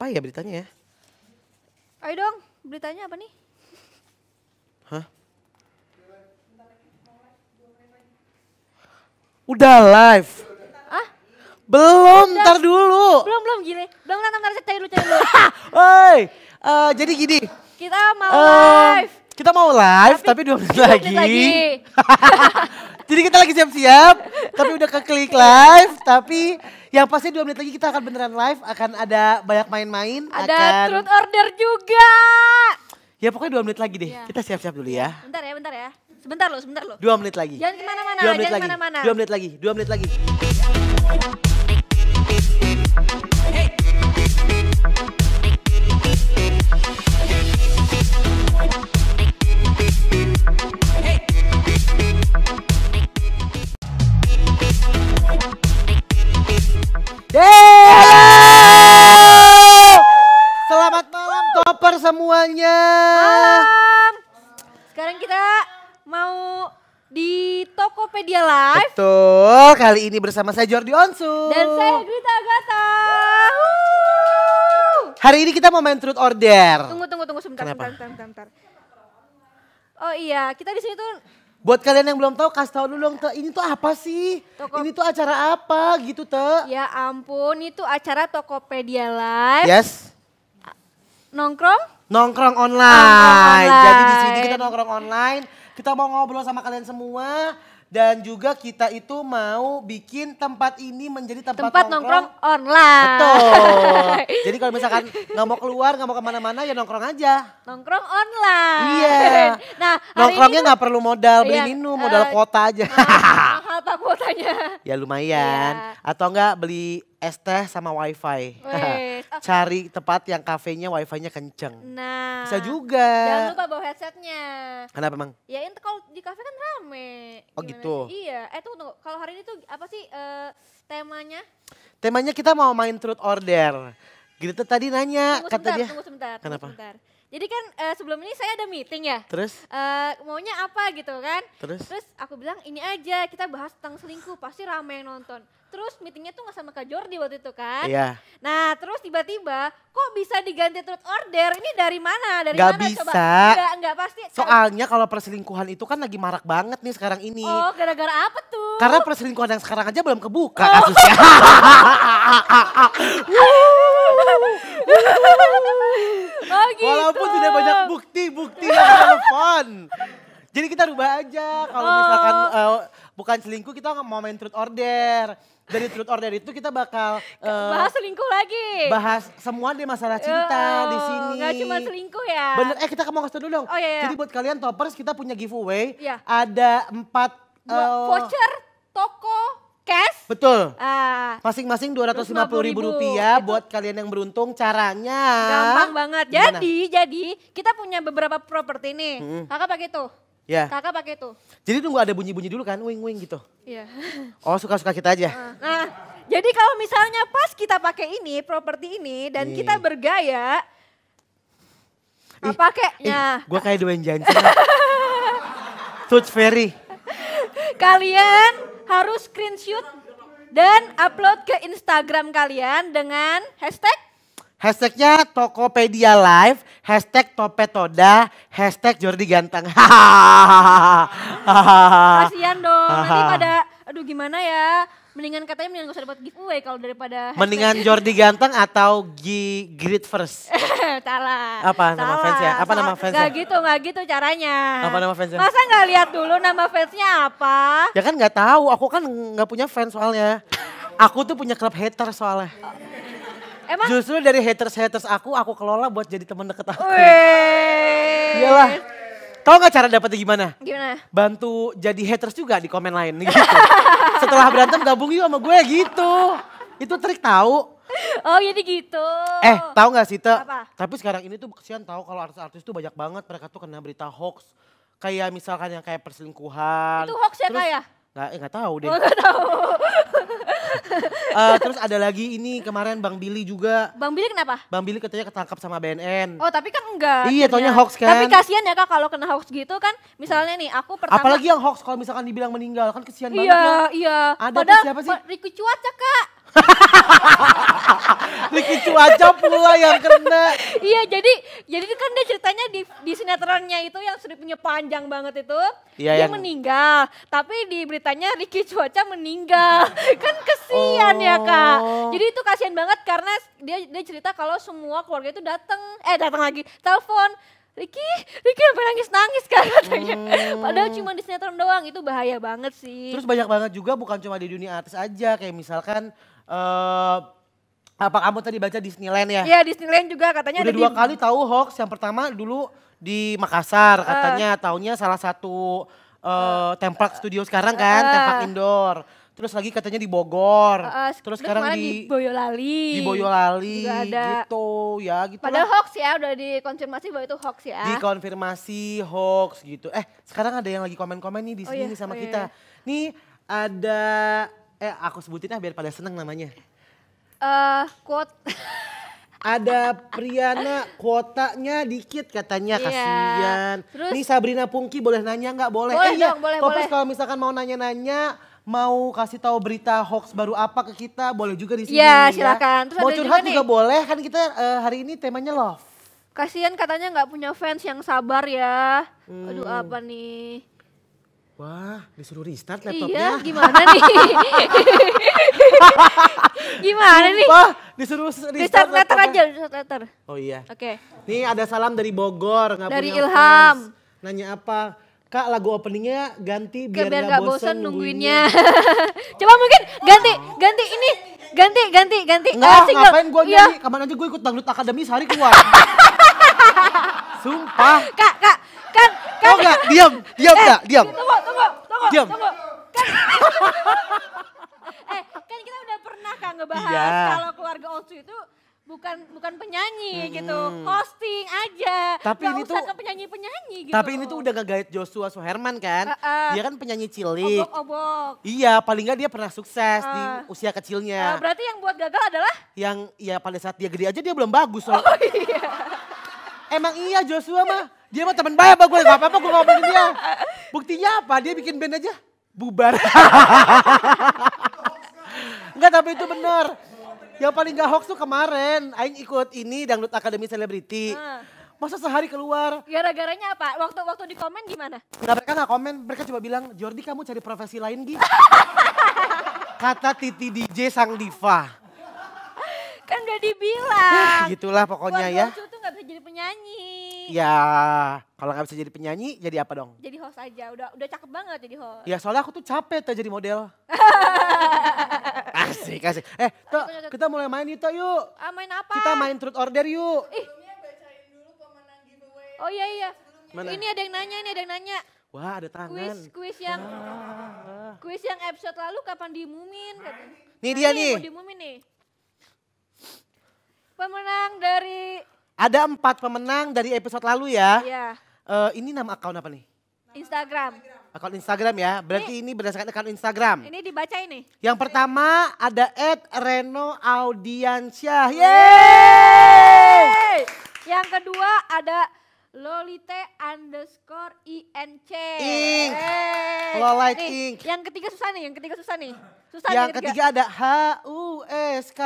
apa ya beritanya ya? Ayo dong, beritanya apa nih? Hah? Udah live. Ah? Belum, ntar dulu. Belum, belum gile. Belum, ntar, ntar, cari dulu, cari dulu. Woi, uh, eh, jadi gini. Kita mau uh, live. Kita mau live, tapi, tapi dua menit lagi. Menit lagi. Jadi kita lagi siap-siap, tapi udah ke klik live, tapi yang pasti dua menit lagi kita akan beneran live, akan ada banyak main-main. Ada akan... truth order juga. Ya pokoknya dua menit lagi deh, ya. kita siap-siap dulu ya. Iya, bentar ya, bentar ya. Sebentar loh, sebentar loh. Dua menit lagi. Jangan kemana-mana, jangan kemana-mana. Dua menit lagi, dua menit lagi. Dua menit lagi. Selamat malam Topper semuanya. Malam. Sekarang kita mau di Tokopedia Live. Betul, kali ini bersama saya Jordi Onsu. Dan saya Grita Agatha. Hari ini kita mau main truth order. Tunggu, tunggu, tunggu sebentar, Kenapa? sebentar, sebentar, sebentar. Oh iya, kita di sini tuh Buat kalian yang belum tahu kasih tahu dulu dong, Te. Ini tuh apa sih? Toko... Ini tuh acara apa gitu, Te? Ya ampun, itu acara Tokopedia Live. Yes. Nongkrong? Nongkrong online. nongkrong online. Jadi di sini kita nongkrong online. Kita mau ngobrol sama kalian semua dan juga kita itu mau bikin tempat ini menjadi tempat, tempat nongkrong. nongkrong online. Betul. Jadi kalau misalkan nggak mau keluar, nggak mau kemana-mana ya nongkrong aja. Nongkrong online. Iya. Yeah. Nah, nongkrongnya nggak perlu modal beli iya, minum, modal uh, kuota aja. Eh, mahal, mahal kuotanya. Ya lumayan. Iya. Atau enggak beli es teh sama wifi. Cari tempat yang kafenya wifi-nya kenceng. Nah. Bisa juga. Jangan lupa bawa headsetnya. Kenapa emang? Ya itu kalau di kafe kan rame. Oh gitu. Iya. Eh tunggu, tunggu. kalau hari ini tuh apa sih uh, temanya? Temanya kita mau main truth order. Gitu tuh tadi nanya tunggu kata sebentar, dia. Tunggu sebentar. Kenapa? Tunggu sebentar. Jadi kan uh, sebelum ini saya ada meeting ya. Terus? Uh, maunya apa gitu kan. Terus? Terus aku bilang ini aja kita bahas tentang selingkuh pasti ramai yang nonton terus meetingnya tuh nggak sama Kak Jordi waktu itu kan. Iya. Nah terus tiba-tiba kok bisa diganti truth order? Ini dari mana? Dari gak mana bisa. coba? Gak, gak pasti. Soalnya kalau perselingkuhan itu kan lagi marak banget nih sekarang ini. Oh gara-gara apa tuh? Karena perselingkuhan yang sekarang aja belum kebuka oh. kasusnya. oh gitu. Walaupun sudah banyak bukti-bukti yang telepon. Jadi kita rubah aja kalau oh. misalkan uh, bukan selingkuh kita mau main truth order dari truth order itu kita bakal uh, bahas selingkuh lagi. Bahas semua di masalah cinta oh, di sini. Gak cuma selingkuh ya. Bener, eh kita mau kasih dulu dong. Oh, iya, iya. Jadi buat kalian toppers kita punya giveaway. Iya. Ada empat uh, voucher toko cash. Betul. Ah. Masing-masing dua ratus lima puluh ribu rupiah itu. buat kalian yang beruntung. Caranya gampang banget. Jadi, jadi kita punya beberapa properti nih. Hmm. Kakak pakai tuh Ya. Kakak pakai itu. Jadi tunggu ada bunyi-bunyi dulu kan, wing-wing gitu. Iya. Oh suka-suka kita aja. Nah, nah, jadi kalau misalnya pas kita pakai ini, properti ini, dan Nih. kita bergaya, apa ah, kayaknya? Gue kayak Dwayne Johnson. Touch Fairy. Kalian harus screenshot dan upload ke Instagram kalian dengan hashtag Hashtagnya Tokopedia Live, hashtag Topetoda, hashtag Jordi Ganteng. Kasian dong, nanti pada aduh gimana ya. Mendingan katanya mendingan gak usah dapat giveaway kalau daripada hashtag. Mendingan Jordi Ganteng atau G Grit First. Salah. Apa nama fansnya? Apa Tala. nama fansnya? Gak gitu, gak gitu caranya. Apa nama fansnya? Masa gak lihat dulu nama fansnya apa? Ya kan gak tahu, aku kan gak punya fans soalnya. Aku tuh punya klub hater soalnya. Emang? Justru dari haters-haters aku, aku kelola buat jadi teman deket aku. Iya lah. tau gak cara dapetnya gimana? Gimana? Bantu jadi haters juga di komen lain gitu. Setelah berantem gabung yuk sama gue gitu. Itu trik tahu. Oh jadi gitu. Eh tahu gak sih Te? Apa? Tapi sekarang ini tuh kesian tahu kalau artis-artis tuh banyak banget mereka tuh kena berita hoax. Kayak misalkan yang kayak perselingkuhan. Itu hoax ya kak ya? eh, nggak tahu deh. Oh, nggak gak tahu. uh, terus ada lagi ini kemarin Bang Billy juga. Bang Billy kenapa? Bang Billy katanya ketangkap sama BNN. Oh tapi kan enggak. Iya tonya hoax kan. Tapi kasihan ya kak kalau kena hoax gitu kan misalnya nih aku pertama. Apalagi yang hoax kalau misalkan dibilang meninggal kan kesian iya, banget. Iya iya. Ada siapa sih? Riku Cuaca kak. Ricky cuaca pula yang kena. iya, jadi jadi kan dia ceritanya di di sinetronnya itu yang punya panjang banget itu, iya, dia yang... meninggal. Tapi di beritanya Ricky Cuaca meninggal. kan kesian oh. ya, Kak. Oh. Jadi itu kasihan banget karena dia dia cerita kalau semua keluarga itu datang, eh datang lagi, telepon Riki, Riki sampai nangis-nangis kan katanya. Hmm. Padahal cuma di sinetron doang, itu bahaya banget sih. Terus banyak banget juga bukan cuma di dunia artis aja, kayak misalkan uh, apa kamu tadi baca Disneyland ya? Iya Disneyland juga katanya Udah ada dua di... kali tahu hoax. Yang pertama dulu di Makassar eh. katanya uh. tahunya salah satu uh, eh, tempat studio sekarang kan, tempat indoor. Terus lagi katanya di Bogor. Uh, terus sekarang di, di Boyolali. Di Boyolali ada. gitu ya gitu. Padahal hoax ya udah dikonfirmasi bahwa itu hoax ya. Dikonfirmasi hoax gitu. Eh, sekarang ada yang lagi komen-komen nih di oh sini oh, iya. sama oh, iya. kita. Iya. Nih ada Eh aku sebutin lah biar pada seneng namanya. Eh uh, quote. Ada Priana kuotanya dikit katanya yeah. kasihan. Ini Nih Sabrina Pungki boleh nanya nggak boleh? Boleh eh, iya. boleh, boleh. kalau misalkan mau nanya-nanya mau kasih tahu berita hoax baru apa ke kita boleh juga di sini. Ya, ya. silakan. Terus mau curhat juga, juga boleh kan kita uh, hari ini temanya love. Kasihan katanya nggak punya fans yang sabar ya. Hmm. Aduh apa nih? Wah, disuruh restart iya, laptopnya. Iya, gimana nih? gimana nih? Wah, disuruh restart, restart letter aja, restart letter. Oh iya. Oke. Okay. Nih ada salam dari Bogor. Gak dari Ilham. Fans. Nanya apa? Kak lagu openingnya ganti biar, biar gak, gak bosen, bosen nungguinnya. nungguinnya. Coba mungkin ganti, ganti ini, ganti, ganti, ganti. Nggak uh, ngapain gue iya. nyanyi, ya. Kapan aja gue ikut dangdut akademi sehari keluar. Sumpah. Kak, kak, kan, kan. Oh enggak, diam, diam eh, enggak, diam. Tunggu, tunggu, tunggu, diam. tunggu. Kan, eh, kan kita udah pernah kan ngebahas iya. kalau keluarga Osu itu bukan bukan penyanyi hmm. gitu, hosting aja. Tapi gak ini usah tuh ke penyanyi-penyanyi gitu. Tapi ini tuh udah ngegait Joshua Suherman kan? Uh, uh, dia kan penyanyi cilik. Obok-obok. Iya, paling gak dia pernah sukses uh, di usia kecilnya. Uh, berarti yang buat gagal adalah? Yang ya pada saat dia gede aja dia belum bagus. Oh, iya. Emang iya Joshua mah. Dia mah teman baik sama gue. Gak apa-apa gue ngomongin dia. Buktinya apa? Dia bikin band aja bubar. Enggak tapi itu benar. Yang paling gak hoax tuh kemarin. Aing ikut ini Dangdut Akademi Selebriti. Ah. Masa sehari keluar. Gara-garanya apa? Waktu waktu di komen gimana? Enggak mereka gak komen. Mereka coba bilang, Jordi kamu cari profesi lain Gi. Kata Titi DJ Sang Diva. Kan gak dibilang. Gitulah pokoknya ya gak bisa jadi penyanyi. Ya, kalau nggak bisa jadi penyanyi, jadi apa dong? Jadi host aja, udah udah cakep banget jadi host. Ya soalnya aku tuh capek tuh jadi model. asik, asik. Eh, tuh, kita mulai main itu yuk. Ah, main apa? Kita main truth order yuk. Ih. Oh iya iya. Mana? Ini ada yang nanya, ini ada yang nanya. Wah ada tangan. Kuis, kuis yang ah. kuis yang episode lalu kapan diumumin? Nih dia iya, nih. Mau diumumin nih. Pemenang dari ada empat pemenang dari episode lalu ya. Iya. Uh, ini nama akun apa nih? Instagram. Akun Instagram ya. Berarti ini, ini berdasarkan akun Instagram. Ini dibaca ini. Yang pertama ada Ed Reno Audiansyah. Yeay! Yang kedua ada Lolite underscore INC. Ink. Hey. Lolite nih, Ink. Yang ketiga susah nih, yang ketiga susah nih. Susah yang ketiga. ketiga ada H U S K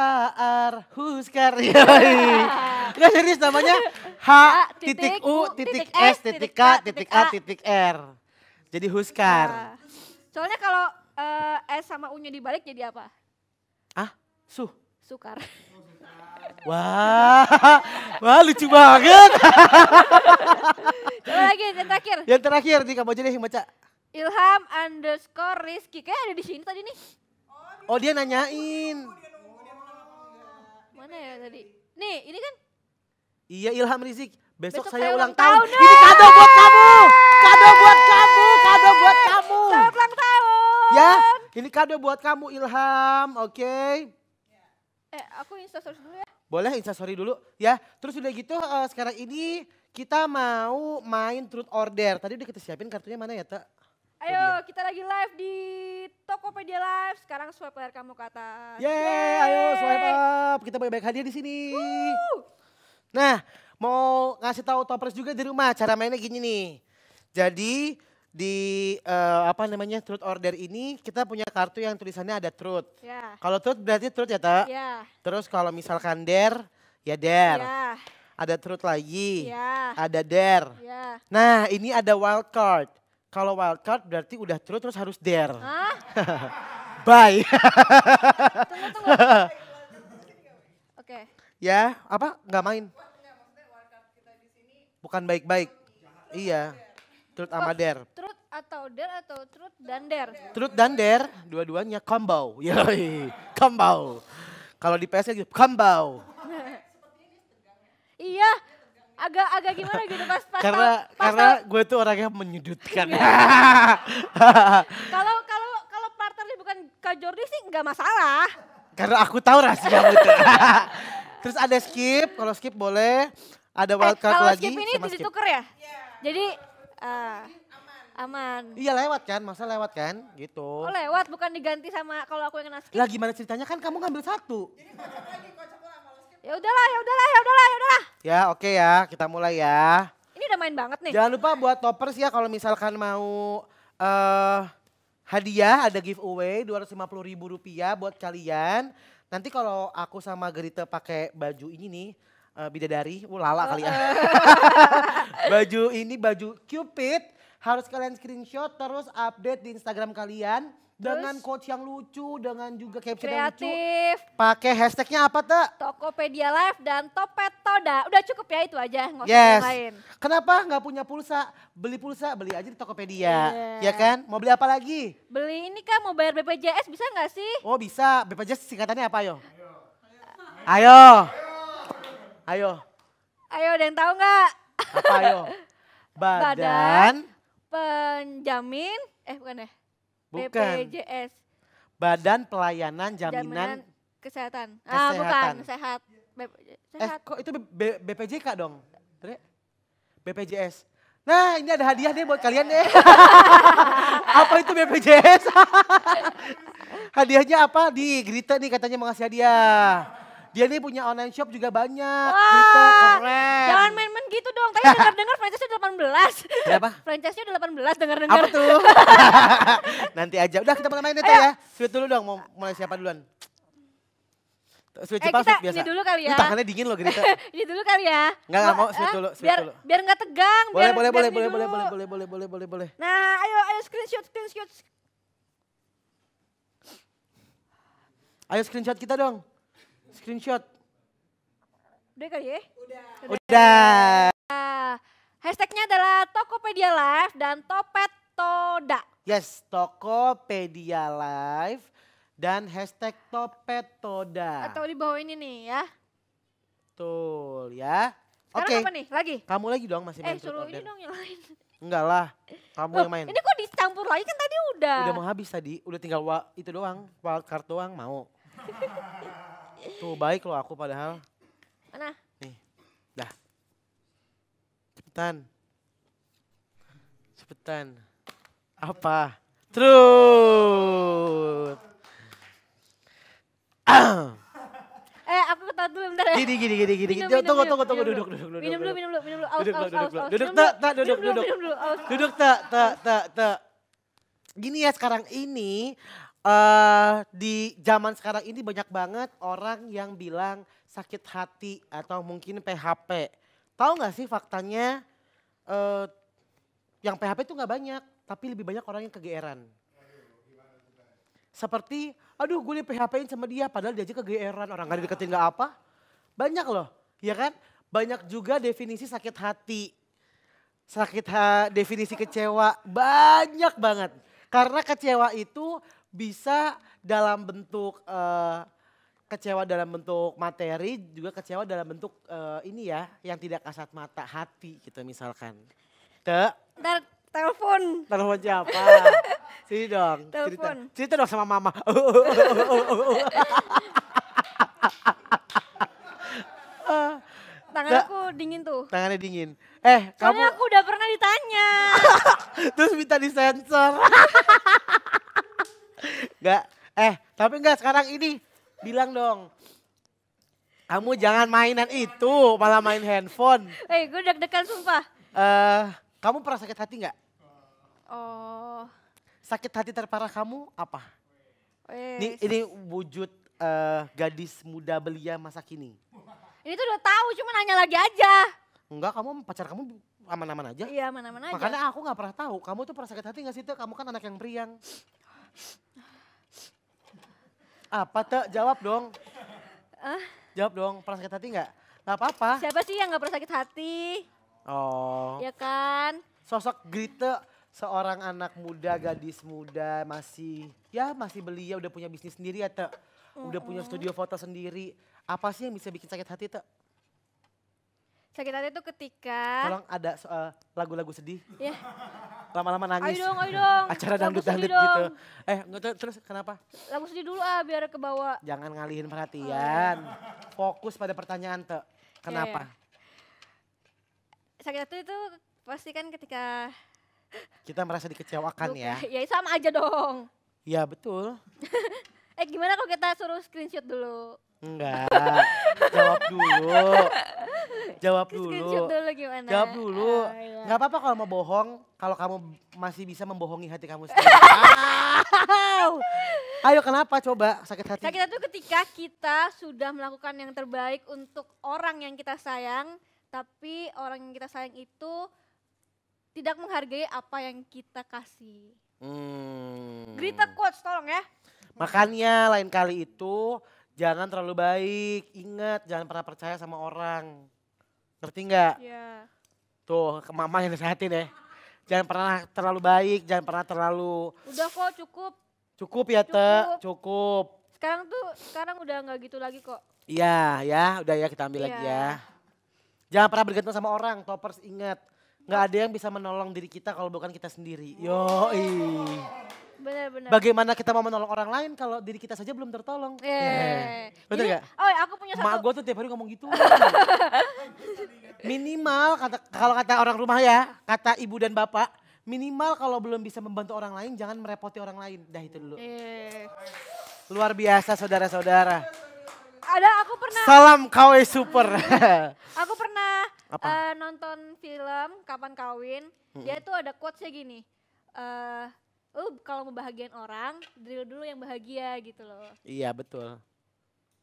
R Huskar. Enggak serius namanya H titik U titik S titik K titik A titik R. Jadi Huskar. Nah. Soalnya kalau uh, S sama U-nya dibalik jadi apa? Ah, su. Sukar. Wah, wah lucu banget. Coba lagi yang terakhir. Yang terakhir nih kamu aja deh baca. Ilham underscore Rizky. Kayaknya ada di sini tadi nih. Oh dia nanyain. Mana ya tadi? Nih ini kan. Iya Ilham Rizik. Besok, Besok saya, saya ulang tahun. tahun. Ini kado buat kamu. Kado buat kamu. Kado buat kamu. Selamat ulang tahun. Ya ini kado buat kamu Ilham. Oke. Okay. Eh aku instastories dulu ya. Boleh instastory dulu ya. Terus udah gitu uh, sekarang ini kita mau main truth order. Tadi udah kita siapin kartunya mana ya, Teh? Ayo kita lagi live di Tokopedia Live. Sekarang swipe layar kamu ke atas. Yeay, Yeay. ayo swipe up. Kita banyak-banyak hadiah di sini. Nah, mau ngasih tahu toppers juga di rumah cara mainnya gini nih. Jadi di uh, apa namanya truth order ini kita punya kartu yang tulisannya ada truth. Yeah. Kalau truth berarti truth ya tak? Yeah. Terus kalau misalkan dare ya dare. Yeah. Ada truth lagi. Yeah. Ada dare. Yeah. Nah ini ada wild card. Kalau wild card berarti udah truth terus harus dare. Huh? Bye. Oke. Okay. Ya apa? Gak main? Bukan baik-baik. Iya. Truth sama oh, dare. Truth atau der atau truth dan der, Truth dan der, dua-duanya combo. Yoi, combo. Kalau di PS gitu, combo. iya, agak agak gimana gitu pas pas karena pas karena tahu. gue tuh orangnya menyudutkan iya. kalau kalau kalau partner partnernya bukan kak Jordi sih nggak masalah karena aku tahu rahasia gitu terus ada skip kalau skip boleh ada eh, wildcard eh, kalau lagi skip ini sama ditukar ya yeah. jadi Ah. Aman. Iya lewat kan, masa lewat kan gitu. Oh lewat bukan diganti sama kalau aku yang kena skip. Lah gimana ceritanya kan kamu ngambil satu. ya udahlah, ya udahlah, ya udahlah, ya udahlah. Ya oke okay ya, kita mulai ya. Ini udah main banget nih. Jangan lupa buat toppers ya kalau misalkan mau uh, hadiah ada giveaway dua ratus lima puluh ribu rupiah buat kalian. Nanti kalau aku sama Gerita pakai baju ini nih, uh, bidadari, uh, lala kali ya. baju ini baju Cupid harus kalian screenshot terus update di Instagram kalian dengan Terus, coach yang lucu, dengan juga caption kreatif. yang lucu. Pakai hashtagnya apa tak? Tokopedia Live dan Topet Toda. Udah cukup ya itu aja, nggak usah yang lain. Kenapa nggak punya pulsa? Beli pulsa, beli aja di Tokopedia. Yeah. Ya iya kan? Mau beli apa lagi? Beli ini kan mau bayar BPJS bisa nggak sih? Oh bisa, BPJS singkatannya apa yo? Ayo. Ayo. Ayo. Ayo. Ayo, ada yang tahu nggak? Apa ayo? Badan, Badan penjamin eh bukan ya? Bukan. BPJS. Badan Pelayanan Jaminan, Jaminan Kesehatan. Kesehatan. Ah, bukan, sehat. Eh, eh, sehat. Eh, kok itu B BPJK dong? BPJS. Nah, ini ada hadiah deh buat kalian deh. apa itu BPJS? Hadiahnya apa? Di Grita nih katanya mau ngasih hadiah. Dia ini punya online shop juga banyak. Wah, gitu, keren. Jangan main-main gitu dong. Tadi dengar-dengar franchise-nya udah 18. Kenapa? franchise-nya udah 18 dengar-dengar. Apa tuh? Nanti aja. Udah kita mulai main itu ya. Sweet dulu dong. Mau mulai siapa duluan? Sweet eh, Jepang, kita biasa. Ini dulu kali ya. Ini tangannya dingin loh Gerita. ini dulu kali ya. Enggak, enggak mau sweet eh, dulu, sweet dulu. Biar enggak tegang, boleh, biar boleh, biar boleh, boleh, boleh, boleh, boleh, boleh, boleh, boleh, boleh. Nah, ayo ayo screenshot, screenshot. Ayo screenshot kita dong. Screenshot. Udah kali ya? Udah. Udah. Udah. Hashtagnya adalah Tokopedia Live dan Topet Toda. Yes, Tokopedia Live dan hashtag Topet Toda. Atau di bawah ini nih ya. Betul ya. Oke. Okay. apa nih? Lagi? Kamu lagi doang masih main Eh suruh ini dong yang lain. Enggak lah, kamu Loh, yang main. Ini kok dicampur lagi kan tadi udah. Udah mau habis tadi, udah tinggal itu doang, wild doang mau. Tuh baik loh aku padahal. Mana? Nih. Dah. Cepetan. Cepetan. Apa? Truth. eh aku ketawa dulu bentar ya. Gini gini gini gini. Minum, minum, tunggu tunggu tunggu duduk duduk duduk. Minum dulu minum dulu minum dulu. Aus, duduk aus, aus, duduk tak tak duduk duduk. Duduk tak tak tak tak. Gini ya sekarang ini uh, di zaman sekarang ini banyak banget orang yang bilang sakit hati atau mungkin PHP. Tahu nggak sih faktanya uh, yang PHP itu nggak banyak, tapi lebih banyak orang yang kegeeran. Seperti, aduh gue di PHP-in sama dia, padahal dia aja kegeeran, orang nggak dideketin nggak apa. Banyak loh, ya kan? Banyak juga definisi sakit hati. Sakit ha, eh, definisi kecewa, banyak banget. Karena kecewa itu bisa dalam bentuk uh, kecewa dalam bentuk materi juga kecewa dalam bentuk uh, ini ya yang tidak kasat mata hati gitu misalkan. Te. Ntar telepon. Telepon siapa? Sini dong. Telepon. Cerita, cerita dong sama mama. Tangan aku dingin tuh. Tangannya dingin. Eh, Soalnya kamu. aku udah pernah ditanya. Terus minta disensor. enggak sekarang ini. Bilang dong. Kamu jangan mainan itu, malah main handphone. Eh, hey, gue deg-degan sumpah. uh, kamu pernah sakit hati nggak? Oh. Sakit hati terparah kamu apa? ini, ini wujud uh, gadis muda belia masa kini. Ini tuh udah tahu, cuma nanya lagi aja. Enggak, kamu pacar kamu aman-aman aja. Iya, aman-aman aja. Makanya aku gak pernah tahu. Kamu tuh pernah sakit hati nggak sih? Kamu kan anak yang priang. Apa tak Jawab dong. Uh? Jawab dong, pernah sakit hati nggak? Nggak apa-apa. Siapa sih yang nggak pernah sakit hati? Oh. Ya kan? Sosok Grita seorang anak muda, gadis muda masih ya masih belia ya udah punya bisnis sendiri ya teh. Udah mm -hmm. punya studio foto sendiri. Apa sih yang bisa bikin sakit hati teh? Sakit hati itu ketika... Tolong ada lagu eh, lagu-lagu sedih. Iya. Yeah. Lama-lama nangis. Ayo dong, ayo dong. Acara dangdut-dangdut gitu. Eh, terus kenapa? Lagu sedih dulu ah biar ke bawah. Jangan ngalihin perhatian. Oh. Fokus pada pertanyaan tuh. Kenapa? Yeah, yeah. Sakit hati itu pasti kan ketika... Kita merasa dikecewakan Duk, ya. Ya sama aja dong. Ya betul. eh gimana kalau kita suruh screenshot dulu? Enggak. Jawab dulu. Jawab dulu. dulu gimana? Jawab dulu. Enggak ah, iya. apa-apa kalau mau bohong, kalau kamu masih bisa membohongi hati kamu sendiri. Ayo kenapa coba sakit hati? Sakit hati itu ketika kita sudah melakukan yang terbaik untuk orang yang kita sayang, tapi orang yang kita sayang itu tidak menghargai apa yang kita kasih. Hmm. Grita quotes tolong ya. Makanya lain kali itu Jangan terlalu baik, ingat jangan pernah percaya sama orang. Ngerti nggak? Iya. Tuh, ke mama yang disehatin ya. Jangan pernah terlalu baik, jangan pernah terlalu... Udah kok cukup. Cukup ya, Te, cukup. Sekarang tuh, sekarang udah nggak gitu lagi kok. Iya, ya, udah ya kita ambil lagi iya. ya. Jangan pernah bergantung sama orang, toppers ingat. Nggak ada yang bisa menolong diri kita kalau bukan kita sendiri. Yoi. Oh benar. Bagaimana kita mau menolong orang lain kalau diri kita saja belum tertolong. Iya. Yeah. Yeah. Iya, iya. Betul Jadi, gak? Oh, aku punya satu. Mak gue tuh tiap hari ngomong gitu. minimal kata kalau kata orang rumah ya, kata ibu dan bapak, minimal kalau belum bisa membantu orang lain jangan merepoti orang lain. Dah itu dulu. Yeah. Iya, Luar biasa saudara-saudara. Ada aku pernah. Salam kau super. aku pernah Uh, nonton film Kapan Kawin. Dia tuh ada quotes-nya gini. Uh, lu oh, kalau mau bahagian orang drill dulu yang bahagia gitu loh iya betul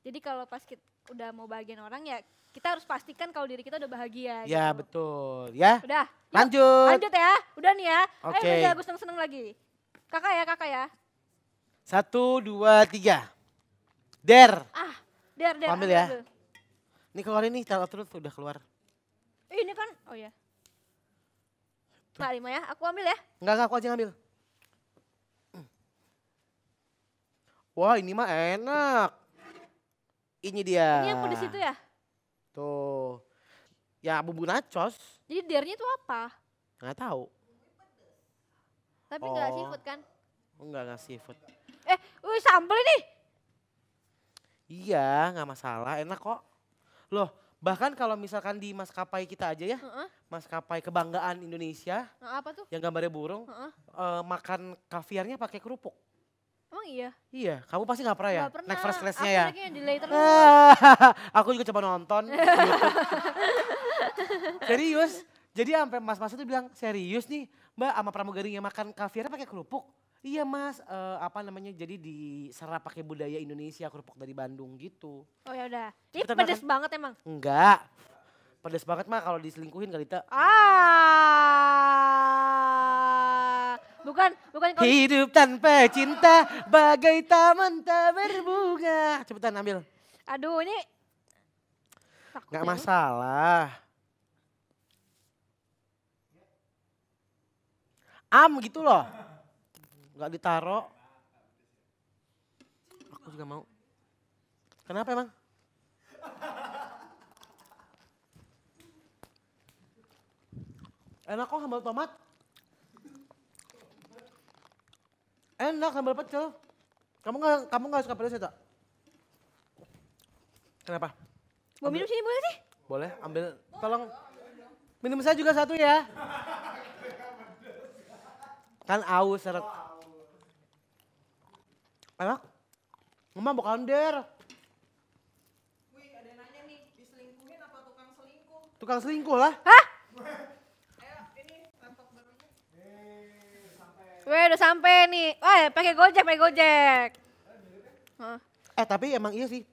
jadi kalau pas kita udah mau bahagian orang ya kita harus pastikan kalau diri kita udah bahagia ya gitu. betul ya udah yuk, lanjut lanjut ya udah nih ya oke okay. ayo gue seneng seneng lagi kakak ya kakak ya satu dua tiga der ah der der ambil ya ini keluar ini kalau terus udah keluar ini kan oh ya Tak lima ya, aku ambil ya. Enggak, enggak, aku aja ngambil. Wah ini mah enak. Ini dia. Ini yang pedes itu ya? Tuh. Ya bumbu nachos. Jadi dernya itu apa? Nggak tahu. Tapi nggak oh. seafood kan? Enggak, nggak seafood. Eh, wih sampel ini. Iya, nggak masalah, enak kok. Loh, bahkan kalau misalkan di maskapai kita aja ya, uh -uh. maskapai kebanggaan Indonesia. Uh, apa tuh? Yang gambarnya burung, uh -uh. Uh, makan kaviarnya pakai kerupuk. Emang iya? Iya, kamu pasti gak pernah ya? Gak pernah. Naik first class-nya ya? Aku yang delay terus. aku juga coba nonton. serius? Jadi sampai mas-mas itu bilang, serius nih mbak sama Pramugari yang makan kaviar pakai kerupuk? Iya mas, uh, apa namanya jadi di serap pakai budaya Indonesia kerupuk dari Bandung gitu. Oh ya udah. Ini pedes makan. banget emang? Enggak. Pedes banget mah kalau diselingkuhin kali tak. Ah. Bukan, bukan. Kalau... Hidup tanpa cinta bagai taman tak berbunga. Cepetan ambil. Aduh ini. Takut Gak ya, masalah. Am gitu loh. Gak ditaro. Aku juga mau. Kenapa emang? Enak kok sambal tomat. Enak sambal pecel. Kamu nggak kamu nggak suka pedas ya tak? Kenapa? Mau ambil. minum sini boleh sih? Boleh, ambil. Tolong minum saya juga satu ya. Kan aus seret. Enak? Mama mau der. Wih, ada nanya nih, diselingkuhin apa tukang selingkuh? Tukang selingkuh lah. Hah? Weh udah sampai nih. Wah pakai gojek, pakai gojek. Eh tapi emang iya sih.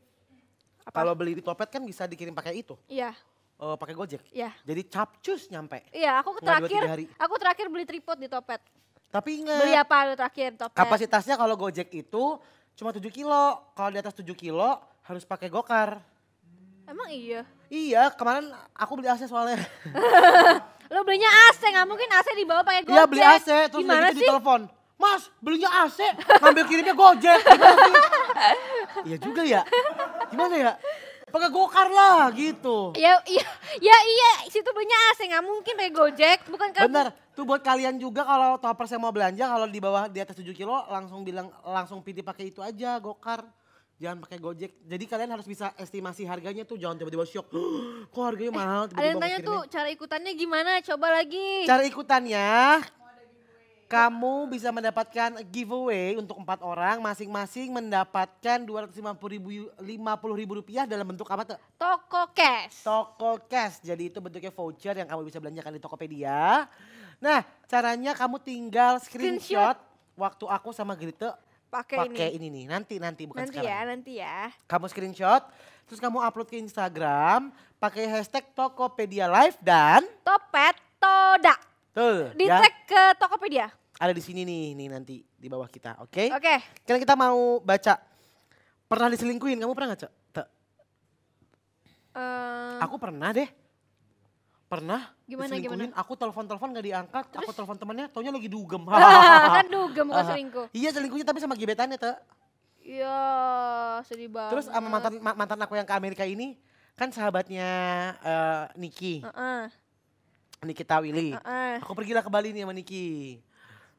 Kalau beli di Topet kan bisa dikirim pakai itu. Iya. Uh, pakai gojek. Iya. Jadi capcus nyampe. Iya, aku terakhir hari. aku terakhir beli tripod di Topet. Tapi ingat. Beli apa lu terakhir Topet? Kapasitasnya kalau gojek itu cuma 7 kilo. Kalau di atas 7 kilo harus pakai gokar. Emang iya? Iya, kemarin aku beli AC e soalnya. Lo belinya AC, gak mungkin AC dibawa pakai gojek. Iya beli AC, terus Gimana lagi di telepon. Mas, belinya AC, ngambil kirimnya gojek. Iya juga ya. Gimana ya? pakai gokar lah gitu. Ya iya ya iya situ belinya AC gak mungkin pakai Gojek, bukan kan? Bener. Tuh buat kalian juga kalau toppers yang mau belanja kalau di bawah di atas 7 kilo langsung bilang langsung pilih pakai itu aja gokar jangan pakai Gojek. Jadi kalian harus bisa estimasi harganya tuh, jangan tiba-tiba shock. Kok harganya mahal? eh, yang tanya tuh cara ikutannya gimana? Coba lagi. Cara ikutannya kamu bisa mendapatkan giveaway untuk empat orang masing-masing mendapatkan dua ratus lima puluh ribu rupiah dalam bentuk apa tuh? Toko cash. Toko cash. Jadi itu bentuknya voucher yang kamu bisa belanjakan di Tokopedia. Nah, caranya kamu tinggal screenshot, screenshot. waktu aku sama Grita pakai ini. ini nih. Nanti nanti bukan nanti ya, sekarang. Nanti ya, nanti ya. Kamu screenshot, terus kamu upload ke Instagram pakai hashtag Tokopedia Live dan Topet Toda. Tuh. Di ya. tag ke Tokopedia. Ada di sini nih, nih nanti di bawah kita, oke? Okay? Oke. Okay. Karena kita mau baca pernah diselingkuhin, kamu pernah nggak, Cak? Uh, Aku pernah deh. Pernah? Gimana gimana? Aku telepon-telepon gak diangkat, Terus? aku telepon temannya, taunya lagi dugem. kan dugem bukan selingkuh. Iya selingkuhnya tapi sama gebetannya, tuh Iya, sedih banget. Terus sama mantan mantan aku yang ke Amerika ini kan sahabatnya uh, eh, Niki. Uh -uh. Nikita Tawili Uh -uh. Aku pergilah ke Bali nih sama Niki.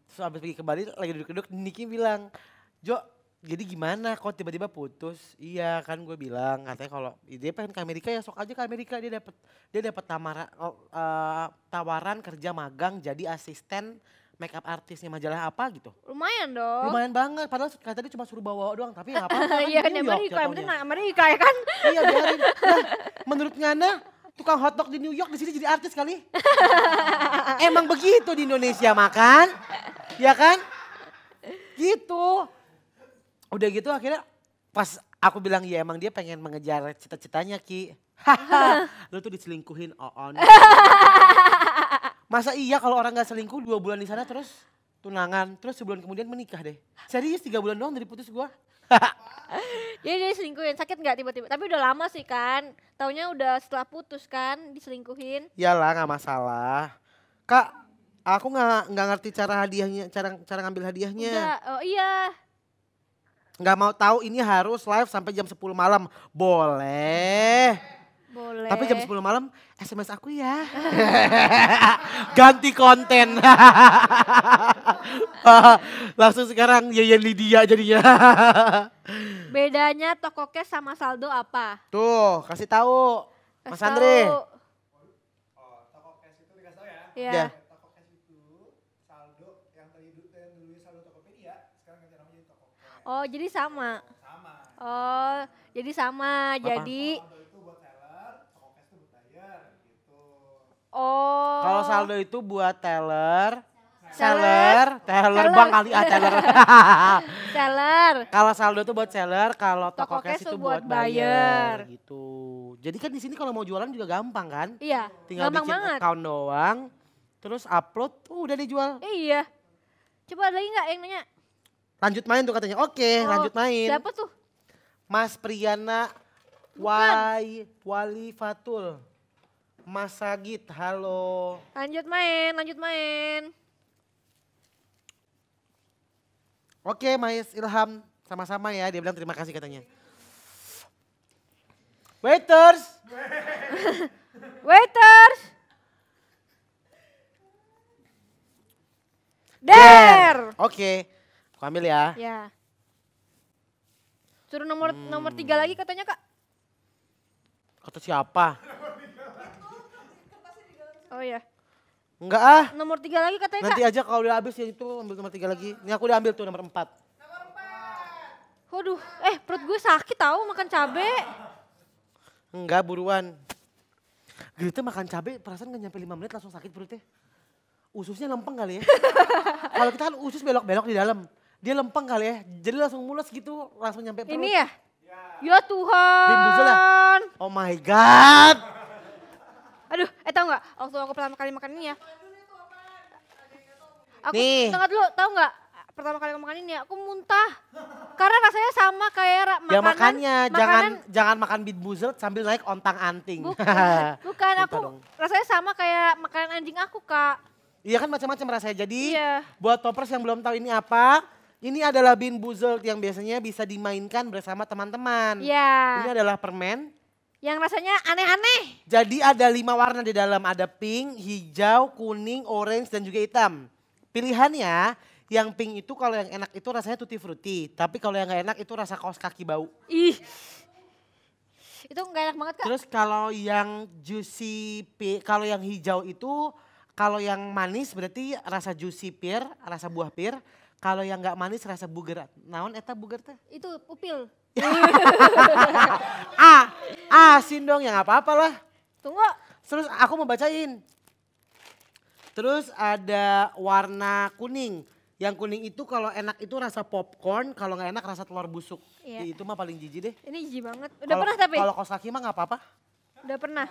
Terus abis pergi ke Bali lagi duduk-duduk Niki bilang, "Jo, jadi gimana kok tiba-tiba putus? Iya kan gue bilang katanya kalau dia pengen ke Amerika ya sok aja ke Amerika dia dapat dia dapat tawaran uh, oh, eh, tawaran kerja magang jadi asisten makeup up artisnya majalah apa gitu. Lumayan dong. Lumayan banget padahal katanya dia cuma suruh bawa doang tapi ya apa-apa. Iya kan Amerika, yang penting Amerika ya kan. Iya biarin. Nah, menurut Ngana tukang hotdog di New York di sini jadi artis kali. Emang begitu di Indonesia makan, ya kan? Gitu udah gitu akhirnya pas aku bilang ya emang dia pengen mengejar cita-citanya Ki. lu tuh diselingkuhin on Masa iya kalau orang gak selingkuh dua bulan di sana terus tunangan, terus sebulan kemudian menikah deh. Serius tiga bulan doang dari putus gua. Jadi dia diselingkuhin, sakit nggak tiba-tiba? Tapi udah lama sih kan, taunya udah setelah putus kan diselingkuhin. Iyalah gak masalah. Kak, aku gak, nggak ngerti cara hadiahnya, cara cara ngambil hadiahnya. Udah, oh iya nggak mau tahu ini harus live sampai jam 10 malam. Boleh. Boleh. Tapi jam 10 malam SMS aku ya. Ganti konten. Ah, langsung sekarang Yayan Lydia jadinya. Bedanya toko cash sama Saldo apa? Tuh, kasih tahu. Mas Andre. cash oh, itu dikasih tahu ya. Iya. Yeah. Oh, jadi sama. Sama. Oh, jadi sama. Apa? Jadi gitu. Oh. Kalau saldo itu buat teller, seller, teller bang kali ah teller. seller. Kalau saldo itu buat seller, kalau toko, toko cash itu buat buyer. buyer gitu. Jadi kan di sini kalau mau jualan juga gampang kan? Iya. Tinggal gampang bikin banget. account doang, terus upload, uh, udah dijual. Iya. Coba lagi nggak yang nanya? Lanjut main tuh katanya. Oke, oh, lanjut main. Siapa tuh? Mas Priyana Wai, Wali Fatul. Mas Sagit, halo. Lanjut main, lanjut main. Oke, Mas Ilham. Sama-sama ya, dia bilang terima kasih katanya. Waiters. Waiters. der Oke. Okay. Aku ambil ya. Ya. Suruh nomor hmm. nomor tiga lagi katanya kak. Kata siapa? Oh ya. Enggak ah. Nomor tiga lagi katanya Nanti kak. Nanti aja kalau udah habis ya itu ambil nomor tiga lagi. Ini aku udah ambil tuh nomor empat. Nomor Waduh, eh perut gue sakit tahu makan cabe. Enggak buruan. Gitu makan cabe perasaan gak nyampe lima menit langsung sakit perutnya. Ususnya lempeng kali ya. kalau kita kan usus belok-belok di dalam. Dia lempeng kali ya, jadi langsung mulus gitu, langsung nyampe perut. Ini ya? Ya Tuhan. Oh my God. Aduh, eh tau gak, waktu aku pertama kali makan ini ya. Aku Nih. tengah dulu, tau gak, pertama kali aku makan ini aku muntah. Karena rasanya sama kayak ya, makanan. Ya makannya, makanan, jangan jangan makan bit buzzer sambil naik ontang anting. Bukan, bukan aku dong. rasanya sama kayak makanan anjing aku kak. Iya kan macam-macam rasanya. Jadi iya. buat toppers yang belum tahu ini apa, ini adalah bean boozled yang biasanya bisa dimainkan bersama teman-teman. Iya. -teman. Ini adalah permen. Yang rasanya aneh-aneh. Jadi ada lima warna di dalam. Ada pink, hijau, kuning, orange, dan juga hitam. Pilihannya yang pink itu kalau yang enak itu rasanya tutti frutti. Tapi kalau yang gak enak itu rasa kaos kaki bau. Ih. Itu gak enak banget kak. Terus kalau yang juicy, kalau yang hijau itu kalau yang manis berarti rasa juicy pear, rasa buah pear. Kalau yang nggak manis rasa buger. Naon eta buger teh? Itu upil. ah, asin ah, dong yang apa-apa lah. Tunggu. Terus aku mau bacain. Terus ada warna kuning. Yang kuning itu kalau enak itu rasa popcorn, kalau nggak enak rasa telur busuk. Iya. Itu mah paling jijik deh. Ini jijik banget. Udah kalo, pernah tapi? Kalau Kosaki mah nggak apa-apa. Udah pernah.